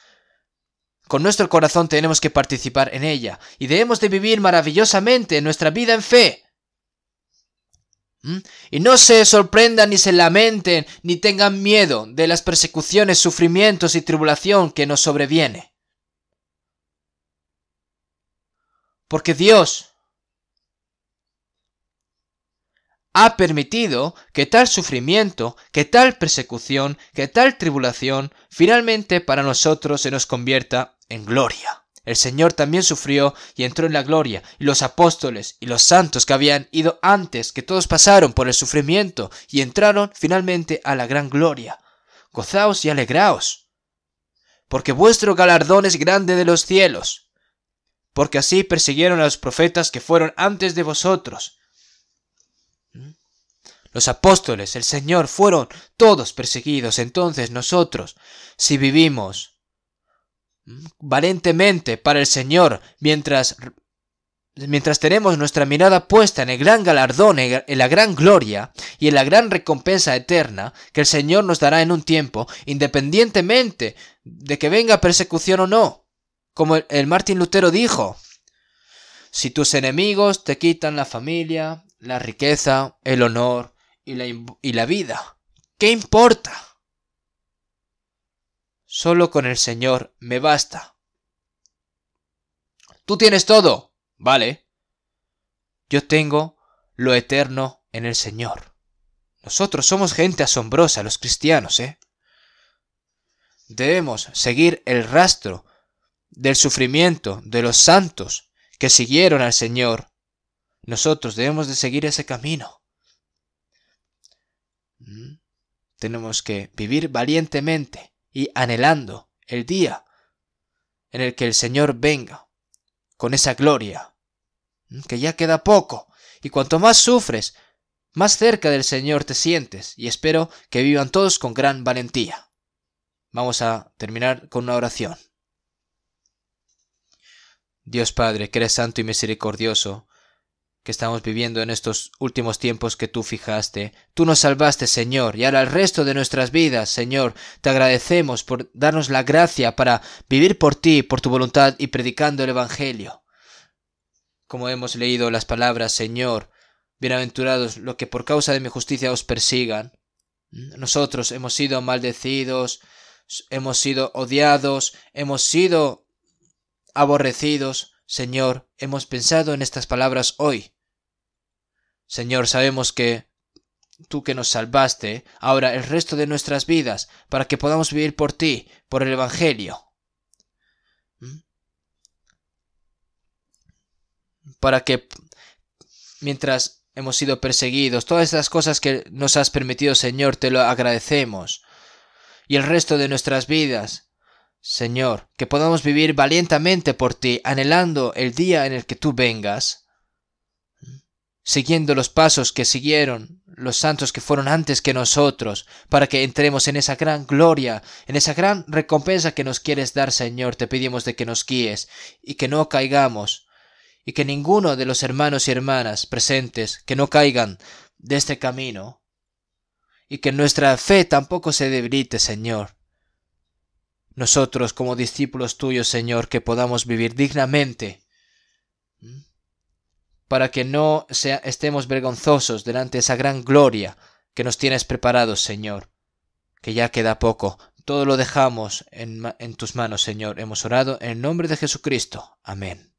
Con nuestro corazón tenemos que participar en ella y debemos de vivir maravillosamente nuestra vida en fe, y no se sorprendan ni se lamenten ni tengan miedo de las persecuciones, sufrimientos y tribulación que nos sobreviene. Porque Dios ha permitido que tal sufrimiento, que tal persecución, que tal tribulación, finalmente para nosotros se nos convierta en gloria. El Señor también sufrió y entró en la gloria, y los apóstoles y los santos que habían ido antes que todos pasaron por el sufrimiento y entraron finalmente a la gran gloria. Gozaos y alegraos, porque vuestro galardón es grande de los cielos, porque así persiguieron a los profetas que fueron antes de vosotros. ¿Mm? Los apóstoles, el Señor, fueron todos perseguidos. Entonces nosotros, si vivimos, valentemente para el Señor mientras, mientras tenemos nuestra mirada puesta en el gran galardón, en la gran gloria y en la gran recompensa eterna que el Señor nos dará en un tiempo, independientemente de que venga persecución o no. Como el, Martín Lutero dijo, si tus enemigos te quitan la familia, la riqueza, el honor y la, y la vida, ¿qué importa? Solo con el Señor me basta. Tú tienes todo. Vale. Yo tengo lo eterno en el Señor. Nosotros somos gente asombrosa, los cristianos, ¿eh? Debemos seguir el rastro del sufrimiento de los santos que siguieron al Señor. Nosotros debemos de seguir ese camino. ¿Mm? Tenemos que vivir valientemente y anhelando el día en el que el Señor venga con esa gloria, que ya queda poco, y cuanto más sufres, más cerca del Señor te sientes, y espero que vivan todos con gran valentía. Vamos a terminar con una oración. Dios Padre, que eres santo y misericordioso, que estamos viviendo en estos últimos tiempos que tú fijaste. Tú nos salvaste, Señor, y ahora el resto de nuestras vidas, Señor, te agradecemos por darnos la gracia para vivir por ti, por tu voluntad y predicando el Evangelio. Como hemos leído las palabras, Señor, bienaventurados los que por causa de mi justicia os persigan. Nosotros hemos sido maldecidos, hemos sido odiados, hemos sido aborrecidos. Señor, hemos pensado en estas palabras hoy Señor, sabemos que tú que nos salvaste ahora el resto de nuestras vidas para que podamos vivir por ti, por el Evangelio. ¿Mm? Para que mientras hemos sido perseguidos, todas esas cosas que nos has permitido, Señor, te lo agradecemos. Y el resto de nuestras vidas, Señor, que podamos vivir valientemente por ti, anhelando el día en el que tú vengas siguiendo los pasos que siguieron los santos que fueron antes que nosotros, para que entremos en esa gran gloria, en esa gran recompensa que nos quieres dar, Señor. Te pedimos de que nos guíes y que no caigamos, y que ninguno de los hermanos y hermanas presentes que no caigan de este camino, y que nuestra fe tampoco se debilite, Señor. Nosotros, como discípulos tuyos, Señor, que podamos vivir dignamente para que no estemos vergonzosos delante de esa gran gloria que nos tienes preparado, Señor, que ya queda poco. Todo lo dejamos en, en tus manos, Señor. Hemos orado en el nombre de Jesucristo. Amén.